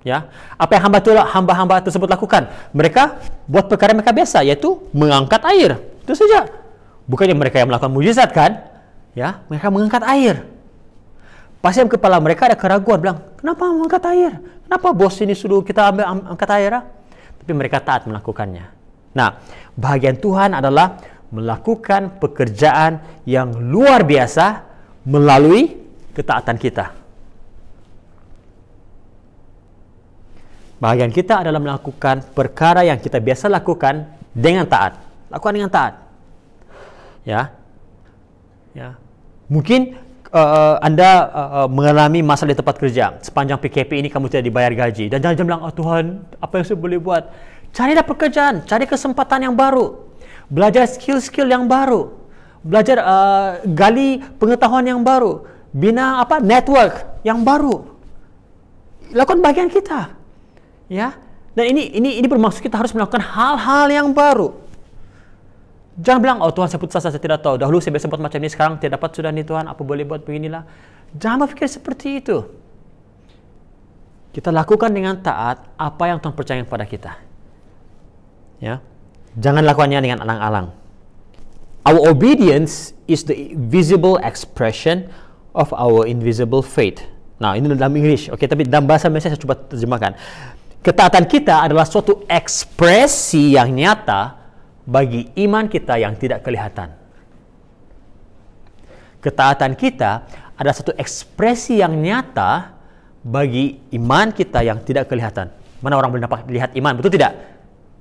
Ya, apa yang hamba hamba-hamba tersebut lakukan? Mereka buat perkara mereka biasa yaitu mengangkat air. Itu saja. Bukannya mereka yang melakukan mujizat kan? Ya, mereka mengangkat air. Pasti yang kepala mereka ada keraguan bilang, kenapa mengangkat air? Kenapa bos ini suruh kita ambil angkat air? Ah? Tapi mereka taat melakukannya. Nah, bahagian Tuhan adalah melakukan pekerjaan yang luar biasa melalui ketaatan kita. Bahagian kita adalah melakukan perkara yang kita biasa lakukan dengan taat. Lakukan dengan taat. Ya. Ya. Mungkin uh, anda uh, mengalami masalah di tempat kerja. Sepanjang PKP ini kamu tidak dibayar gaji. Dan jangan bilang, oh, Tuhan, apa yang saya boleh buat? Carilah pekerjaan. Cari kesempatan yang baru. Belajar skill-skill yang baru. Belajar uh, gali pengetahuan yang baru. Bina apa network yang baru. Lakukan bahagian kita. ya dan ini ini ini bermaksud kita harus melakukan hal-hal yang baru jangan bilang oh Tuhan saya putus asa saya tidak tahu dahulu saya sempat macam ini sekarang tidak dapat sudah nih Tuhan apa boleh buat beginilah jangan berpikir seperti itu kita lakukan dengan taat apa yang Tuhan percaya kepada kita ya jangan lakukannya dengan alang-alang our obedience is the visible expression of our invisible faith nah ini dalam English, oke okay, tapi dalam bahasa Malaysia saya coba terjemahkan Ketaatan kita adalah suatu ekspresi yang nyata bagi iman kita yang tidak kelihatan. Ketaatan kita adalah suatu ekspresi yang nyata bagi iman kita yang tidak kelihatan. Mana orang boleh nampak lihat iman, betul tidak?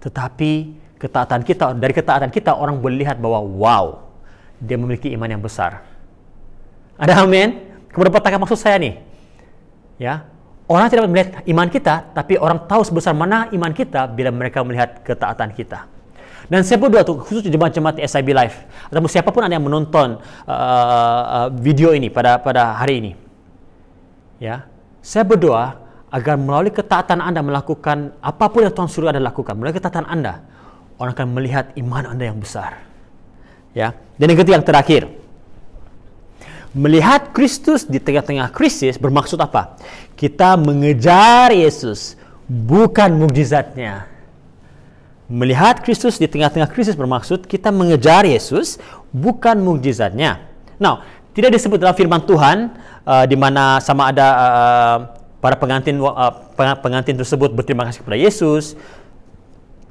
Tetapi ketaatan kita dari ketaatan kita orang boleh lihat bahwa wow, dia memiliki iman yang besar. Ada amin? Kemudian petakan maksud saya nih. Ya, Orang tidak melihat iman kita, tapi orang tahu sebesar mana iman kita bila mereka melihat ketaatan kita. Dan saya berdoa tuh khusus jemaat-jemaat SIB Live atau siapapun ada yang menonton uh, uh, video ini pada pada hari ini. Ya, saya berdoa agar melalui ketaatan Anda melakukan apapun yang Tuhan suruh Anda lakukan, melalui ketaatan Anda, orang akan melihat iman Anda yang besar. Ya. Dan yang ketiga yang terakhir, Melihat Kristus di tengah-tengah krisis bermaksud apa? Kita mengejar Yesus, bukan mukjizatnya. Melihat Kristus di tengah-tengah krisis bermaksud kita mengejar Yesus, bukan mukjizatnya. Nah, tidak disebut dalam firman Tuhan uh, di mana sama ada uh, uh para pengantin uh, uh pengantin tersebut berterima kasih kepada Yesus,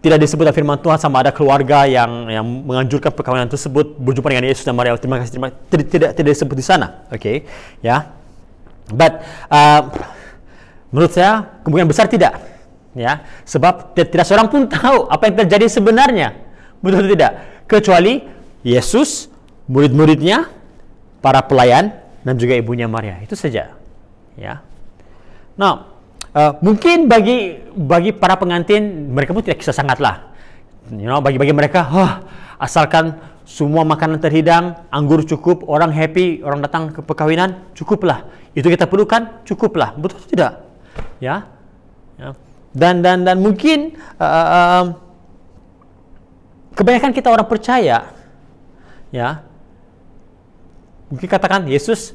tidak disebut firman Tuhan sama ada keluarga yang yang menganjurkan perkawinan tersebut berjumpa dengan Yesus dan Maria. Terima kasih. Terima, tidak tidak tidak disebut di sana. Oke, okay. ya. Yeah. But uh, menurut saya kemungkinan besar tidak. Ya, sebab tidak seorang pun tahu apa yang terjadi sebenarnya. Betul tidak? Kecuali Yesus, murid-muridnya, para pelayan dan juga ibunya Maria. Itu saja. Ya. Nah, Uh, mungkin bagi bagi para pengantin mereka pun tidak kisah sangat lah. You know, bagi bagi mereka, huh, asalkan semua makanan terhidang, anggur cukup, orang happy, orang datang ke perkawinan cukuplah. Itu kita perlukan cukuplah, betul tidak? Ya, ya. dan dan dan mungkin uh, uh, kebanyakan kita orang percaya, ya. Mungkin katakan Yesus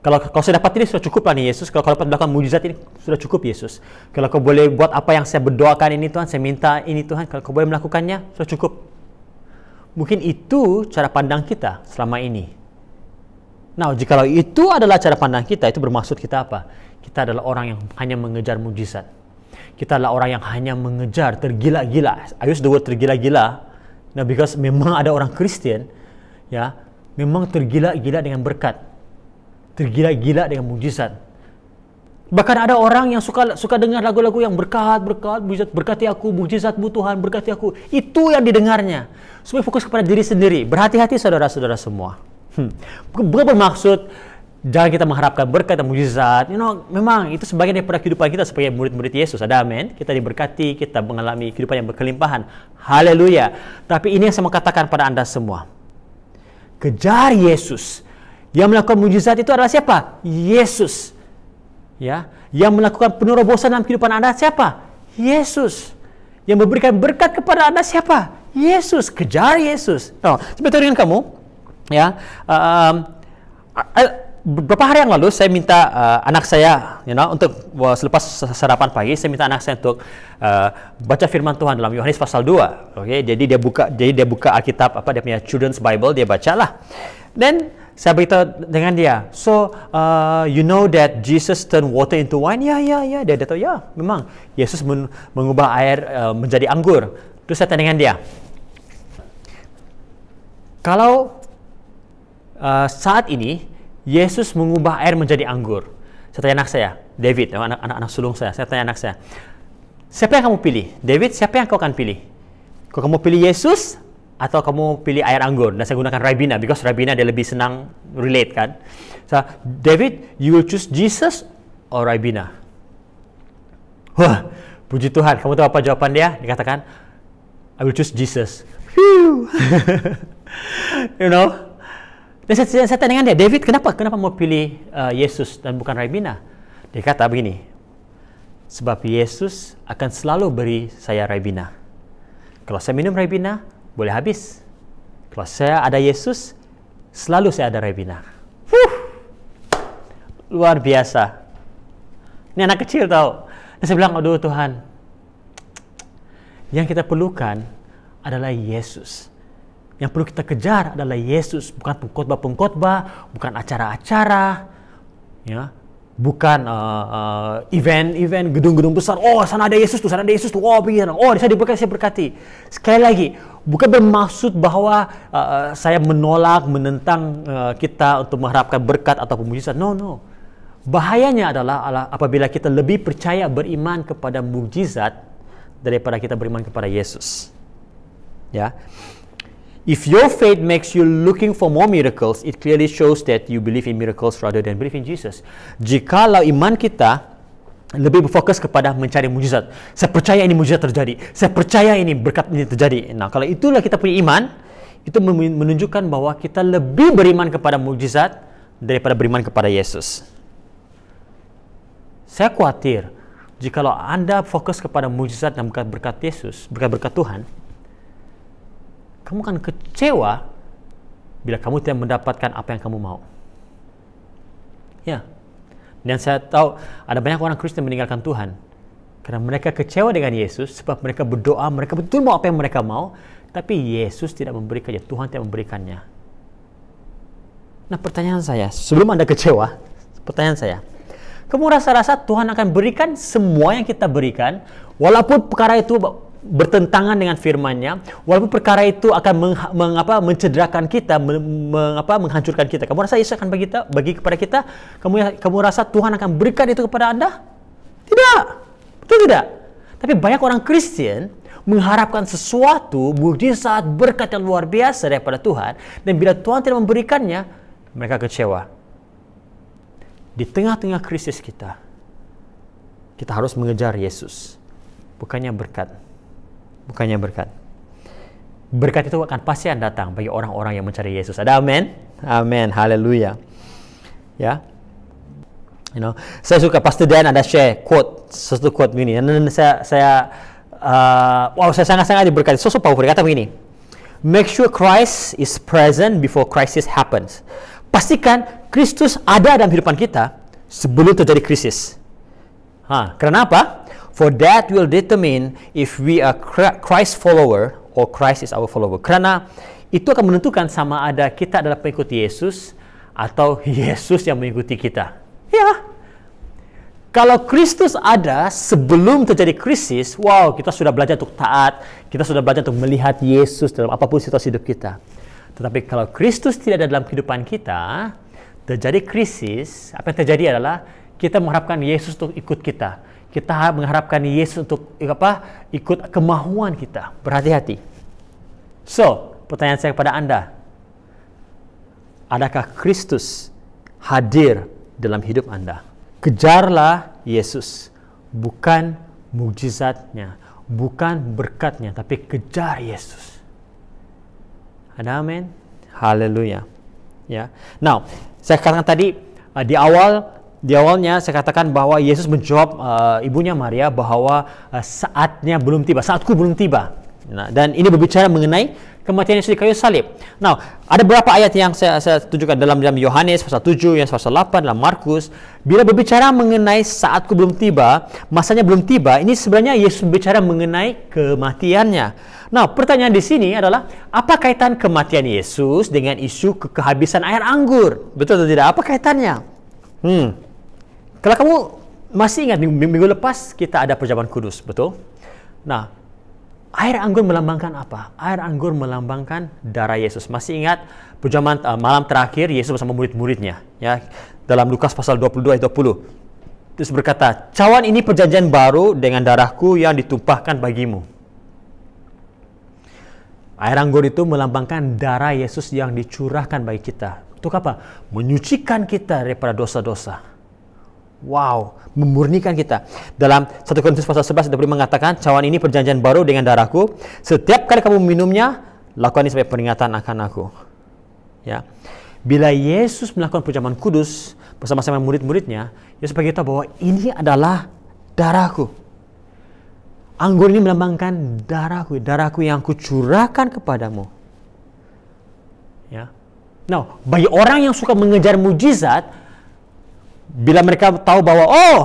kalau kau sudah dapat ini sudah cukup lah nih Yesus. Kalau kau dapat melakukan mujizat ini sudah cukup Yesus. Kalau kau boleh buat apa yang saya berdoakan ini Tuhan, saya minta ini Tuhan, kalau kau boleh melakukannya sudah cukup. Mungkin itu cara pandang kita selama ini. Nah, jika jikalau itu adalah cara pandang kita, itu bermaksud kita apa? Kita adalah orang yang hanya mengejar mujizat. Kita adalah orang yang hanya mengejar, tergila-gila. I use the word tergila-gila. Nah, because memang ada orang Kristen, ya, memang tergila-gila dengan berkat tergila-gila dengan mujizat. Bahkan ada orang yang suka suka dengar lagu-lagu yang berkat, berkat, mujizat, berkati aku, mujizatmu Tuhan, berkati aku. Itu yang didengarnya. Supaya fokus kepada diri sendiri. Berhati-hati saudara-saudara semua. Hmm. Bukan bermaksud jangan kita mengharapkan berkat dan mujizat. You know, memang itu sebagian daripada kehidupan kita sebagai murid-murid Yesus. Ada amin. Kita diberkati, kita mengalami kehidupan yang berkelimpahan. Haleluya. Tapi ini yang saya mau katakan pada Anda semua. Kejar Yesus. Yang melakukan mujizat itu adalah siapa? Yesus. Ya, yang melakukan penerobosan dalam kehidupan Anda siapa? Yesus. Yang memberikan berkat kepada Anda siapa? Yesus. Kejar Yesus. Oh, seperti dengan kamu, ya. Um, beberapa hari yang lalu saya minta uh, anak saya, you know, untuk well, uh, selepas sarapan pagi saya minta anak saya untuk uh, baca firman Tuhan dalam Yohanes pasal 2. Oke, okay? jadi dia buka jadi dia buka Alkitab apa dia punya Children's Bible, dia bacalah. Dan saya beritahu dengan dia, so uh, you know that Jesus turn water into wine? Ya, ya, ya. Dia, dia ya, memang Yesus men mengubah air uh, menjadi anggur. Terus saya tanya dengan dia, kalau uh, saat ini Yesus mengubah air menjadi anggur, saya tanya anak saya, David, anak-anak oh, sulung saya, saya tanya anak saya, siapa yang kamu pilih? David, siapa yang kau akan pilih? Kau kamu pilih Yesus atau kamu pilih air anggur dan saya gunakan Ribena because Ribena dia lebih senang relate kan so David you will choose Jesus or Ribena huh, puji Tuhan kamu tahu apa jawaban dia Dia katakan, I will choose Jesus (laughs) you know dan saya, saya tanya dengan dia David kenapa kenapa mau pilih uh, Yesus dan bukan Ribena dia kata begini sebab Yesus akan selalu beri saya Ribena kalau saya minum Ribena boleh habis. Kalau saya ada Yesus, selalu saya ada Rebina. Huh, luar biasa. Ini anak kecil tahu. Dan saya bilang, aduh Tuhan, yang kita perlukan adalah Yesus. Yang perlu kita kejar adalah Yesus, bukan pengkhotbah-pengkhotbah, bukan acara-acara. Ya, bukan uh, uh, event event gedung-gedung besar oh sana ada Yesus tuh sana ada Yesus tuh oh begini oh saya diberkati saya berkati sekali lagi bukan bermaksud bahwa uh, saya menolak menentang uh, kita untuk mengharapkan berkat atau mujizat no no bahayanya adalah apabila kita lebih percaya beriman kepada mujizat daripada kita beriman kepada Yesus ya If your faith makes you looking for more miracles, it clearly shows that you believe in miracles rather than believe in Jesus. Jikalau iman kita lebih berfokus kepada mencari mujizat. Saya percaya ini mujizat terjadi. Saya percaya ini berkat ini terjadi. Nah, kalau itulah kita punya iman, itu menunjukkan bahwa kita lebih beriman kepada mujizat daripada beriman kepada Yesus. Saya khawatir jikalau Anda fokus kepada mujizat dan berkat Yesus, berkat-berkat Tuhan, kamu akan kecewa bila kamu tidak mendapatkan apa yang kamu mau. Ya. Dan saya tahu ada banyak orang Kristen meninggalkan Tuhan karena mereka kecewa dengan Yesus sebab mereka berdoa, mereka betul mau apa yang mereka mau, tapi Yesus tidak memberikannya, Tuhan tidak memberikannya. Nah pertanyaan saya, sebelum Anda kecewa, pertanyaan saya, kamu rasa-rasa Tuhan akan berikan semua yang kita berikan, walaupun perkara itu bertentangan dengan firman-Nya, walaupun perkara itu akan meng, mengapa mencederakan kita, mengapa menghancurkan kita. Kamu rasa Yesus akan bagi kita, bagi kepada kita? Kamu kamu rasa Tuhan akan berikan itu kepada Anda? Tidak. Betul tidak? Tapi banyak orang Kristen mengharapkan sesuatu bukti saat berkat yang luar biasa daripada Tuhan dan bila Tuhan tidak memberikannya, mereka kecewa. Di tengah-tengah krisis kita, kita harus mengejar Yesus, bukannya berkat bukannya berkat. Berkat itu akan pasti akan datang bagi orang-orang yang mencari Yesus. Ada amin? Amin. Haleluya. Ya. You know, saya suka Pastor Dan ada share quote, sesuatu quote begini. Dan saya saya uh, wow, saya sangat-sangat diberkati. So, so powerful. kata begini, make sure Christ is present before crisis happens. Pastikan Kristus ada dalam kehidupan kita sebelum terjadi krisis. Ha, kenapa? For that will determine if we are Christ follower or Christ is our follower. Karena itu akan menentukan sama ada kita adalah pengikut Yesus atau (laughs) Yesus yang mengikuti kita. Ya. Kalau Kristus ada sebelum terjadi krisis, wow, kita sudah belajar untuk taat, kita sudah belajar untuk melihat Yesus dalam apapun situasi hidup kita. Tetapi kalau Kristus tidak ada dalam kehidupan kita, terjadi krisis, apa yang terjadi adalah kita mengharapkan Yesus untuk ikut kita kita mengharapkan Yesus untuk apa ikut kemahuan kita berhati-hati so pertanyaan saya kepada anda adakah Kristus hadir dalam hidup anda kejarlah Yesus bukan mujizatnya, bukan berkatnya tapi kejar Yesus ada amin haleluya ya yeah. now saya katakan tadi uh, di awal di awalnya saya katakan bahwa Yesus menjawab uh, ibunya Maria bahwa uh, saatnya belum tiba, saatku belum tiba. Nah, dan ini berbicara mengenai kematian Yesus di kayu salib. Nah, ada beberapa ayat yang saya, saya tunjukkan dalam dalam Yohanes pasal 7, yang pasal 8, dalam Markus. Bila berbicara mengenai saatku belum tiba, masanya belum tiba, ini sebenarnya Yesus berbicara mengenai kematiannya. Nah, pertanyaan di sini adalah apa kaitan kematian Yesus dengan isu ke kehabisan air anggur? Betul atau tidak? Apa kaitannya? Hmm. Kalau kamu masih ingat minggu, lepas kita ada perjamuan kudus, betul? Nah, air anggur melambangkan apa? Air anggur melambangkan darah Yesus. Masih ingat perjamuan uh, malam terakhir Yesus bersama murid-muridnya, ya. Dalam Lukas pasal 22 ayat 20. Terus berkata, "Cawan ini perjanjian baru dengan darahku yang ditumpahkan bagimu." Air anggur itu melambangkan darah Yesus yang dicurahkan bagi kita. Untuk apa? Menyucikan kita daripada dosa-dosa Wow, memurnikan kita. Dalam 1 Korintus pasal 11 David mengatakan, cawan ini perjanjian baru dengan darahku. Setiap kali kamu minumnya, lakukan ini sebagai peringatan akan aku. Ya. Bila Yesus melakukan perjamuan kudus bersama-sama murid-muridnya, Yesus beritahu bahwa ini adalah darahku. Anggur ini melambangkan darahku, darahku yang kucurahkan kepadamu. Ya. Nah, bagi orang yang suka mengejar mujizat, bila mereka tahu bahwa oh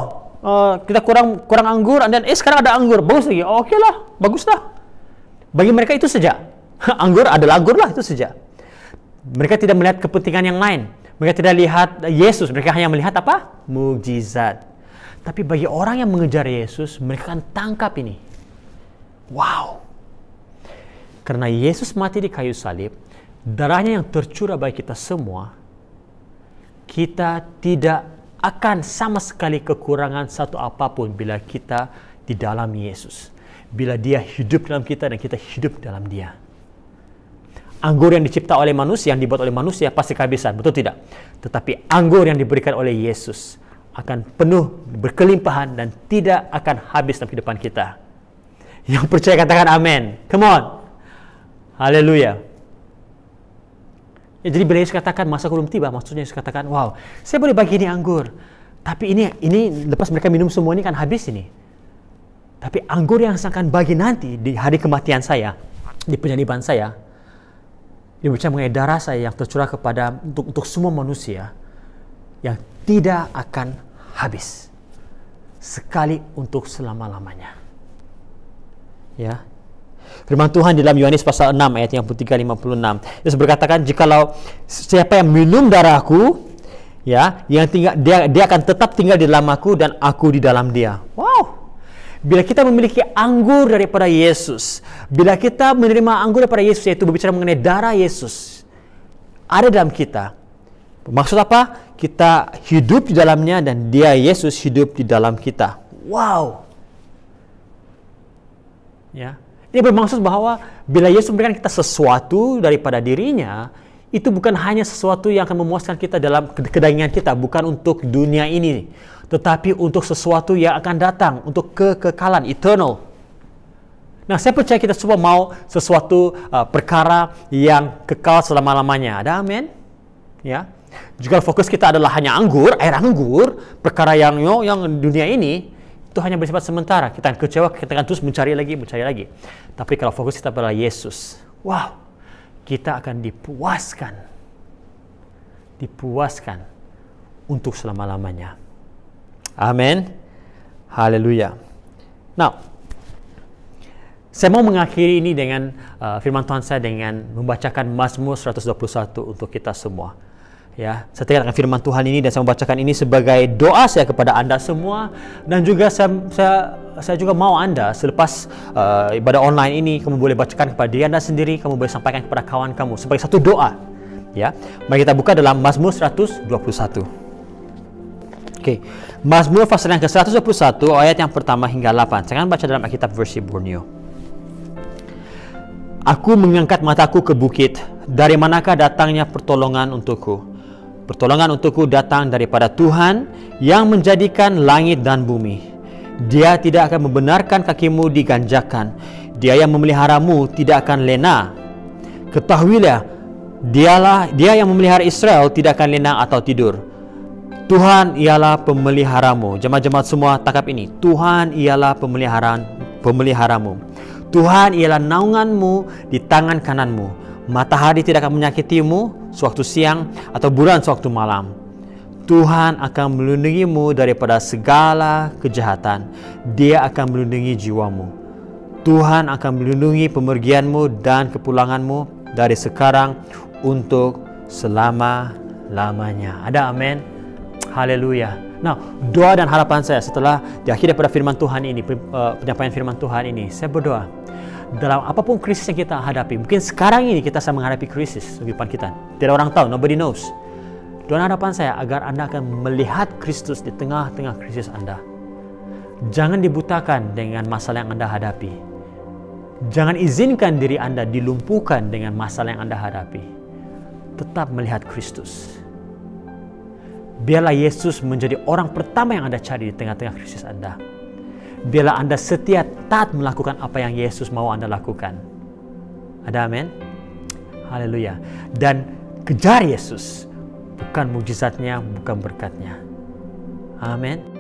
uh, kita kurang kurang anggur dan eh sekarang ada anggur bagus lagi oh, oke lah bagus lah bagi mereka itu saja (laughs) anggur adalah anggur lah itu saja mereka tidak melihat kepentingan yang lain mereka tidak lihat Yesus mereka hanya melihat apa mujizat tapi bagi orang yang mengejar Yesus mereka akan tangkap ini wow karena Yesus mati di kayu salib darahnya yang tercurah bagi kita semua kita tidak akan sama sekali kekurangan satu apapun bila kita di dalam Yesus. Bila dia hidup dalam kita dan kita hidup dalam dia. Anggur yang dicipta oleh manusia, yang dibuat oleh manusia pasti kehabisan, betul tidak? Tetapi anggur yang diberikan oleh Yesus akan penuh berkelimpahan dan tidak akan habis dalam kehidupan kita. Yang percaya katakan amin. Come on. Haleluya. Ya, jadi bila Yesus katakan masa belum tiba, maksudnya Yesus katakan, wow, saya boleh bagi ini anggur. Tapi ini ini lepas mereka minum semua ini kan habis ini. Tapi anggur yang saya akan bagi nanti di hari kematian saya, di penyaliban saya, ini bicara mengenai darah saya yang tercurah kepada untuk, untuk semua manusia yang tidak akan habis sekali untuk selama-lamanya. Ya, Firman Tuhan di dalam Yohanes pasal 6 ayat yang 53 56. Yesus berkatakan, "Jikalau siapa yang minum darahku, ya, yang tinggal dia dia akan tetap tinggal di dalam aku dan aku di dalam dia." Wow. Bila kita memiliki anggur daripada Yesus, bila kita menerima anggur daripada Yesus yaitu berbicara mengenai darah Yesus ada dalam kita. Maksud apa? Kita hidup di dalamnya dan dia Yesus hidup di dalam kita. Wow. Ya. Ini bermaksud bahwa bila Yesus memberikan kita sesuatu daripada dirinya, itu bukan hanya sesuatu yang akan memuaskan kita dalam kedagingan kita, bukan untuk dunia ini, tetapi untuk sesuatu yang akan datang, untuk kekekalan, eternal. Nah, saya percaya kita semua mau sesuatu uh, perkara yang kekal selama-lamanya. Ada amin? Ya. Juga fokus kita adalah hanya anggur, air anggur, perkara yang yang dunia ini, itu hanya bersifat sementara. Kita akan kecewa, kita akan terus mencari lagi, mencari lagi. Tapi kalau fokus kita pada Yesus, wow, kita akan dipuaskan. Dipuaskan untuk selama-lamanya. Amin. Haleluya. Now, saya mau mengakhiri ini dengan uh, firman Tuhan saya dengan membacakan Mazmur 121 untuk kita semua ya saya akan firman Tuhan ini dan saya membacakan ini sebagai doa saya kepada anda semua dan juga saya saya saya juga mau anda selepas uh, ibadah online ini kamu boleh bacakan kepada diri anda sendiri kamu boleh sampaikan kepada kawan kamu sebagai satu doa ya mari kita buka dalam Mazmur 121 Oke, okay. Mazmur pasal yang ke-121 ayat yang pertama hingga 8. Jangan baca dalam Alkitab versi Borneo. Aku mengangkat mataku ke bukit, dari manakah datangnya pertolongan untukku? Pertolongan untukku datang daripada Tuhan yang menjadikan langit dan bumi. Dia tidak akan membenarkan kakimu diganjakan. Dia yang memeliharamu tidak akan lena. Ketahuilah, dialah dia yang memelihara Israel tidak akan lena atau tidur. Tuhan ialah pemeliharamu. Jemaat-jemaat semua takap ini. Tuhan ialah pemeliharaan pemeliharamu. Tuhan ialah naunganmu di tangan kananmu Matahari tidak akan menyakitimu sewaktu siang atau bulan sewaktu malam. Tuhan akan melindungimu daripada segala kejahatan. Dia akan melindungi jiwamu. Tuhan akan melindungi pemergianmu dan kepulanganmu dari sekarang untuk selama-lamanya. Ada amin. Haleluya. Nah, doa dan harapan saya setelah di akhir daripada firman Tuhan ini, eh, penyampaian firman Tuhan ini, saya berdoa dalam apapun krisis yang kita hadapi. Mungkin sekarang ini kita sedang menghadapi krisis kehidupan kita. Tidak orang tahu, nobody knows. Doa harapan saya agar Anda akan melihat Kristus di tengah-tengah krisis Anda. Jangan dibutakan dengan masalah yang Anda hadapi. Jangan izinkan diri Anda dilumpuhkan dengan masalah yang Anda hadapi. Tetap melihat Kristus. Biarlah Yesus menjadi orang pertama yang Anda cari di tengah-tengah krisis Anda Bila Anda setia taat melakukan apa yang Yesus mau Anda lakukan. Ada amin? Haleluya. Dan kejar Yesus, bukan mujizatnya, bukan berkatnya. Amin.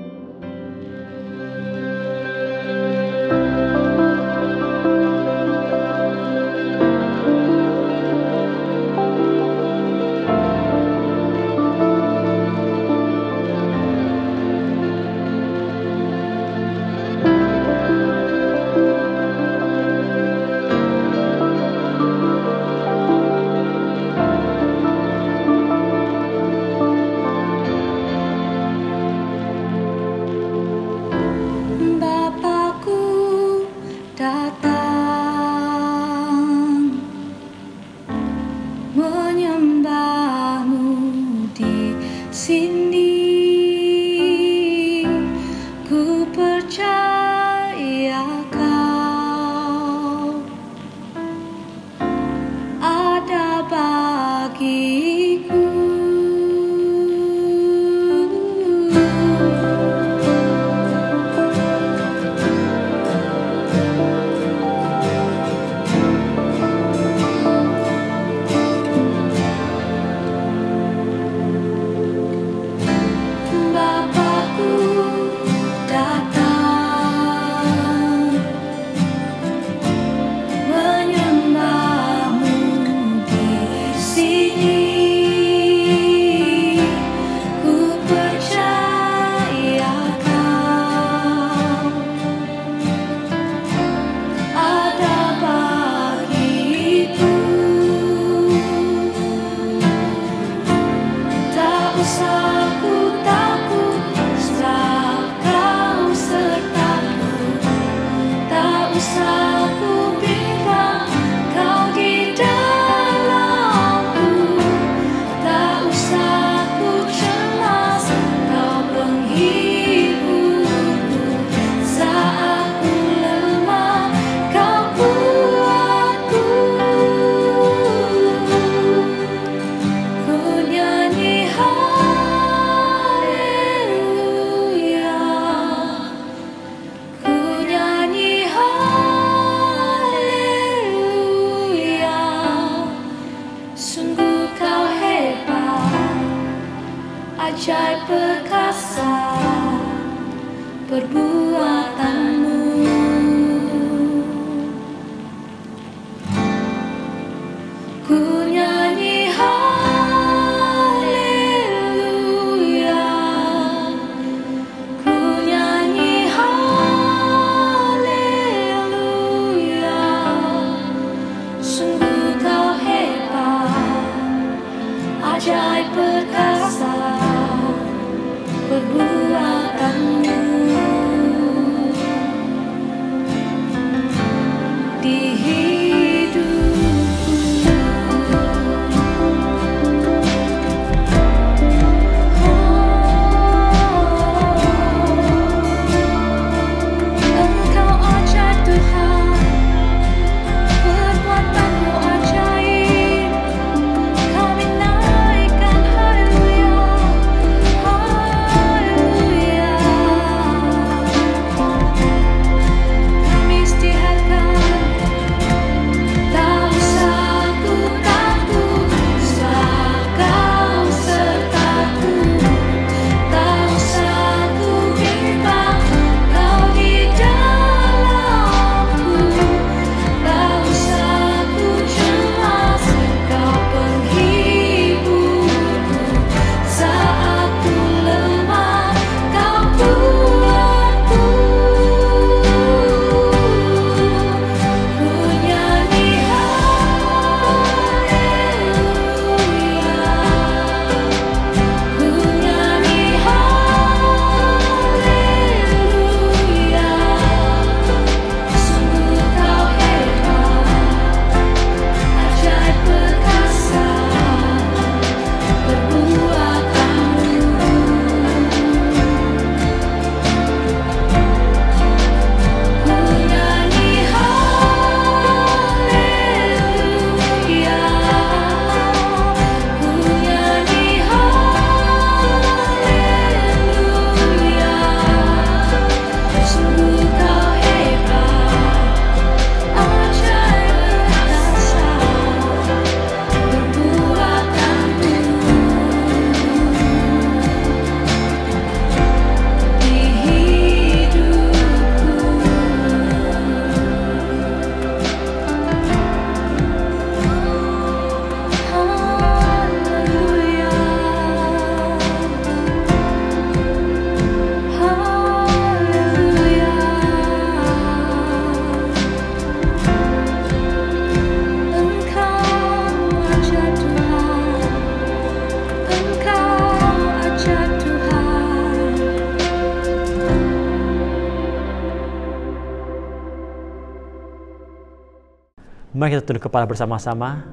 kita tunduk kepala bersama-sama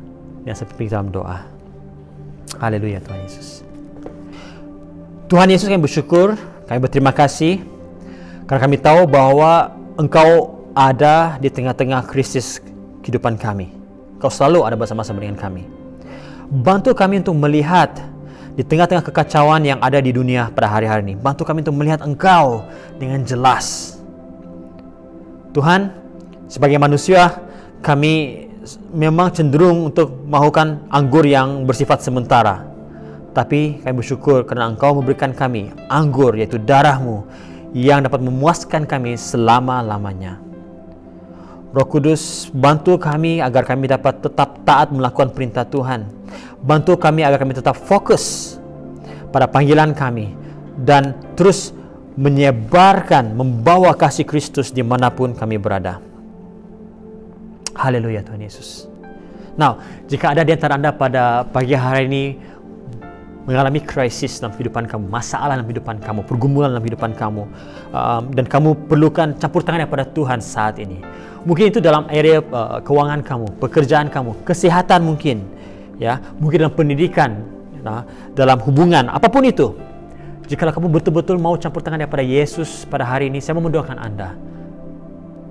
dan seperti dalam doa. Haleluya Tuhan Yesus. Tuhan Yesus kami bersyukur, kami berterima kasih karena kami tahu bahwa Engkau ada di tengah-tengah krisis kehidupan kami. Kau selalu ada bersama-sama dengan kami. Bantu kami untuk melihat di tengah-tengah kekacauan yang ada di dunia pada hari-hari ini. Bantu kami untuk melihat Engkau dengan jelas. Tuhan, sebagai manusia, kami memang cenderung untuk melakukan anggur yang bersifat sementara. Tapi kami bersyukur karena engkau memberikan kami anggur yaitu darahmu yang dapat memuaskan kami selama-lamanya. Roh Kudus, bantu kami agar kami dapat tetap taat melakukan perintah Tuhan. Bantu kami agar kami tetap fokus pada panggilan kami dan terus menyebarkan, membawa kasih Kristus dimanapun kami berada. Haleluya Tuhan Yesus. Nah, jika ada di antara Anda pada pagi hari ini mengalami krisis dalam kehidupan kamu, masalah dalam kehidupan kamu, pergumulan dalam kehidupan kamu, um, dan kamu perlukan campur tangan pada Tuhan saat ini. Mungkin itu dalam area uh, keuangan kamu, pekerjaan kamu, kesehatan mungkin, ya, mungkin dalam pendidikan, nah, dalam hubungan, apapun itu. Jikalau kamu betul-betul mau campur tangan daripada Yesus pada hari ini, saya mau mendoakan Anda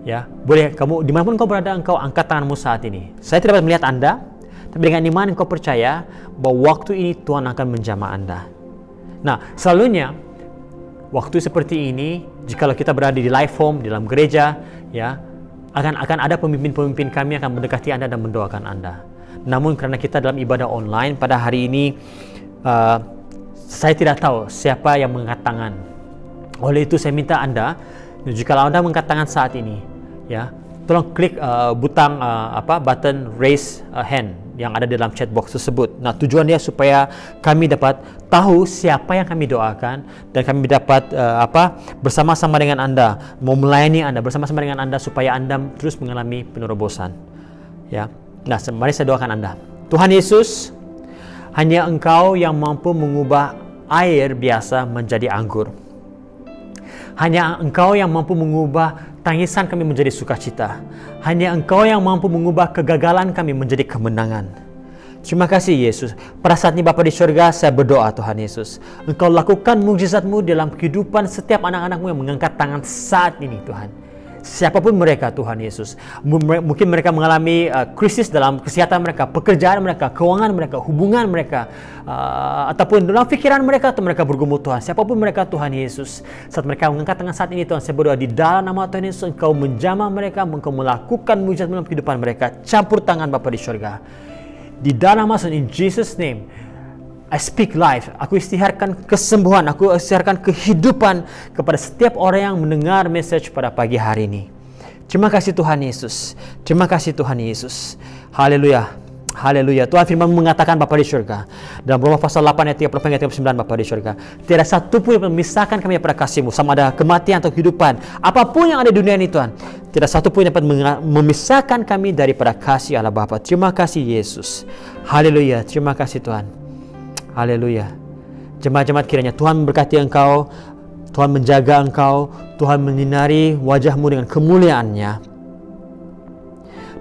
ya boleh kamu dimanapun kau berada engkau angkat tanganmu saat ini saya tidak dapat melihat anda tapi dengan iman engkau percaya bahwa waktu ini Tuhan akan menjamah anda nah selalunya waktu seperti ini jikalau kita berada di live home di dalam gereja ya akan akan ada pemimpin-pemimpin kami yang akan mendekati anda dan mendoakan anda namun karena kita dalam ibadah online pada hari ini uh, saya tidak tahu siapa yang mengangkat tangan oleh itu saya minta anda jikalau anda mengangkat tangan saat ini ya tolong klik uh, butang uh, apa button raise a hand yang ada di dalam chat box tersebut. Nah, tujuannya supaya kami dapat tahu siapa yang kami doakan dan kami dapat uh, apa bersama-sama dengan Anda, mau melayani Anda bersama-sama dengan Anda supaya Anda terus mengalami penerobosan. Ya. Nah, mari saya doakan Anda. Tuhan Yesus, hanya Engkau yang mampu mengubah air biasa menjadi anggur. Hanya Engkau yang mampu mengubah tangisan kami menjadi sukacita. Hanya Engkau yang mampu mengubah kegagalan kami menjadi kemenangan. Terima kasih Yesus. Pada saat ini Bapa di surga, saya berdoa Tuhan Yesus. Engkau lakukan mujizatmu dalam kehidupan setiap anak-anakmu yang mengangkat tangan saat ini Tuhan siapapun mereka Tuhan Yesus. Mungkin mereka mengalami uh, krisis dalam kesehatan mereka, pekerjaan mereka, keuangan mereka, hubungan mereka, uh, ataupun dalam pikiran mereka atau mereka bergumul Tuhan. Siapapun mereka Tuhan Yesus. Saat mereka mengangkat tangan saat ini Tuhan, saya berdoa di dalam nama Tuhan Yesus Engkau menjamah mereka, Engkau melakukan mujizat dalam kehidupan mereka. Campur tangan Bapa di surga. Di dalam nama in Jesus name. I speak life. Aku istiharkan kesembuhan, aku istiharkan kehidupan kepada setiap orang yang mendengar message pada pagi hari ini. Terima kasih Tuhan Yesus. Terima kasih Tuhan Yesus. Haleluya. Haleluya. Tuhan firman mengatakan Bapak di surga. Dalam Roma pasal 8 ayat 38 ayat 39 Bapak di surga. Tidak satu pun yang memisahkan kami daripada kasihmu. Sama ada kematian atau kehidupan. Apapun yang ada di dunia ini Tuhan. Tidak satu pun yang dapat memisahkan kami daripada kasih Allah Bapa. Terima kasih Yesus. Haleluya. Terima kasih Tuhan. Haleluya. Jemaat-jemaat kiranya Tuhan berkati engkau, Tuhan menjaga engkau, Tuhan menyinari wajahmu dengan kemuliaannya.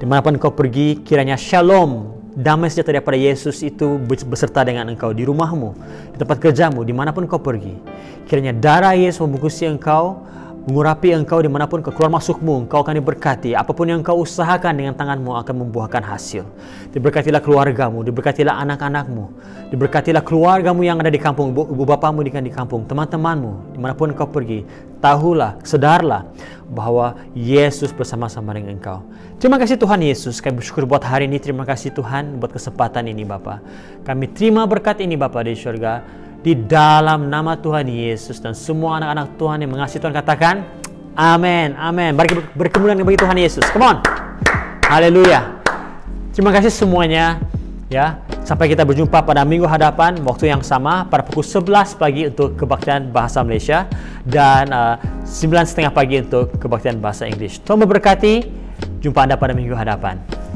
Dimanapun engkau pergi, kiranya shalom, damai sejahtera daripada Yesus itu beserta dengan engkau di rumahmu, di tempat kerjamu, dimanapun engkau pergi. Kiranya darah Yesus membungkusi engkau, mengurapi engkau di manapun keluar masukmu engkau akan diberkati apapun yang engkau usahakan dengan tanganmu akan membuahkan hasil diberkatilah keluargamu diberkatilah anak-anakmu diberkatilah keluargamu yang ada di kampung ibu, ibu bapamu di kan di kampung teman-temanmu dimanapun manapun engkau pergi tahulah sedarlah bahwa Yesus bersama-sama dengan engkau terima kasih Tuhan Yesus kami bersyukur buat hari ini terima kasih Tuhan buat kesempatan ini Bapa kami terima berkat ini Bapa di syurga di dalam nama Tuhan Yesus dan semua anak-anak Tuhan yang mengasihi Tuhan katakan amin amin bagi berkemuliaan bagi Tuhan Yesus come on haleluya terima kasih semuanya ya sampai kita berjumpa pada minggu hadapan waktu yang sama pada pukul 11 pagi untuk kebaktian bahasa Malaysia dan uh, eh, 9.30 pagi untuk kebaktian bahasa Inggris Tuhan memberkati jumpa Anda pada minggu hadapan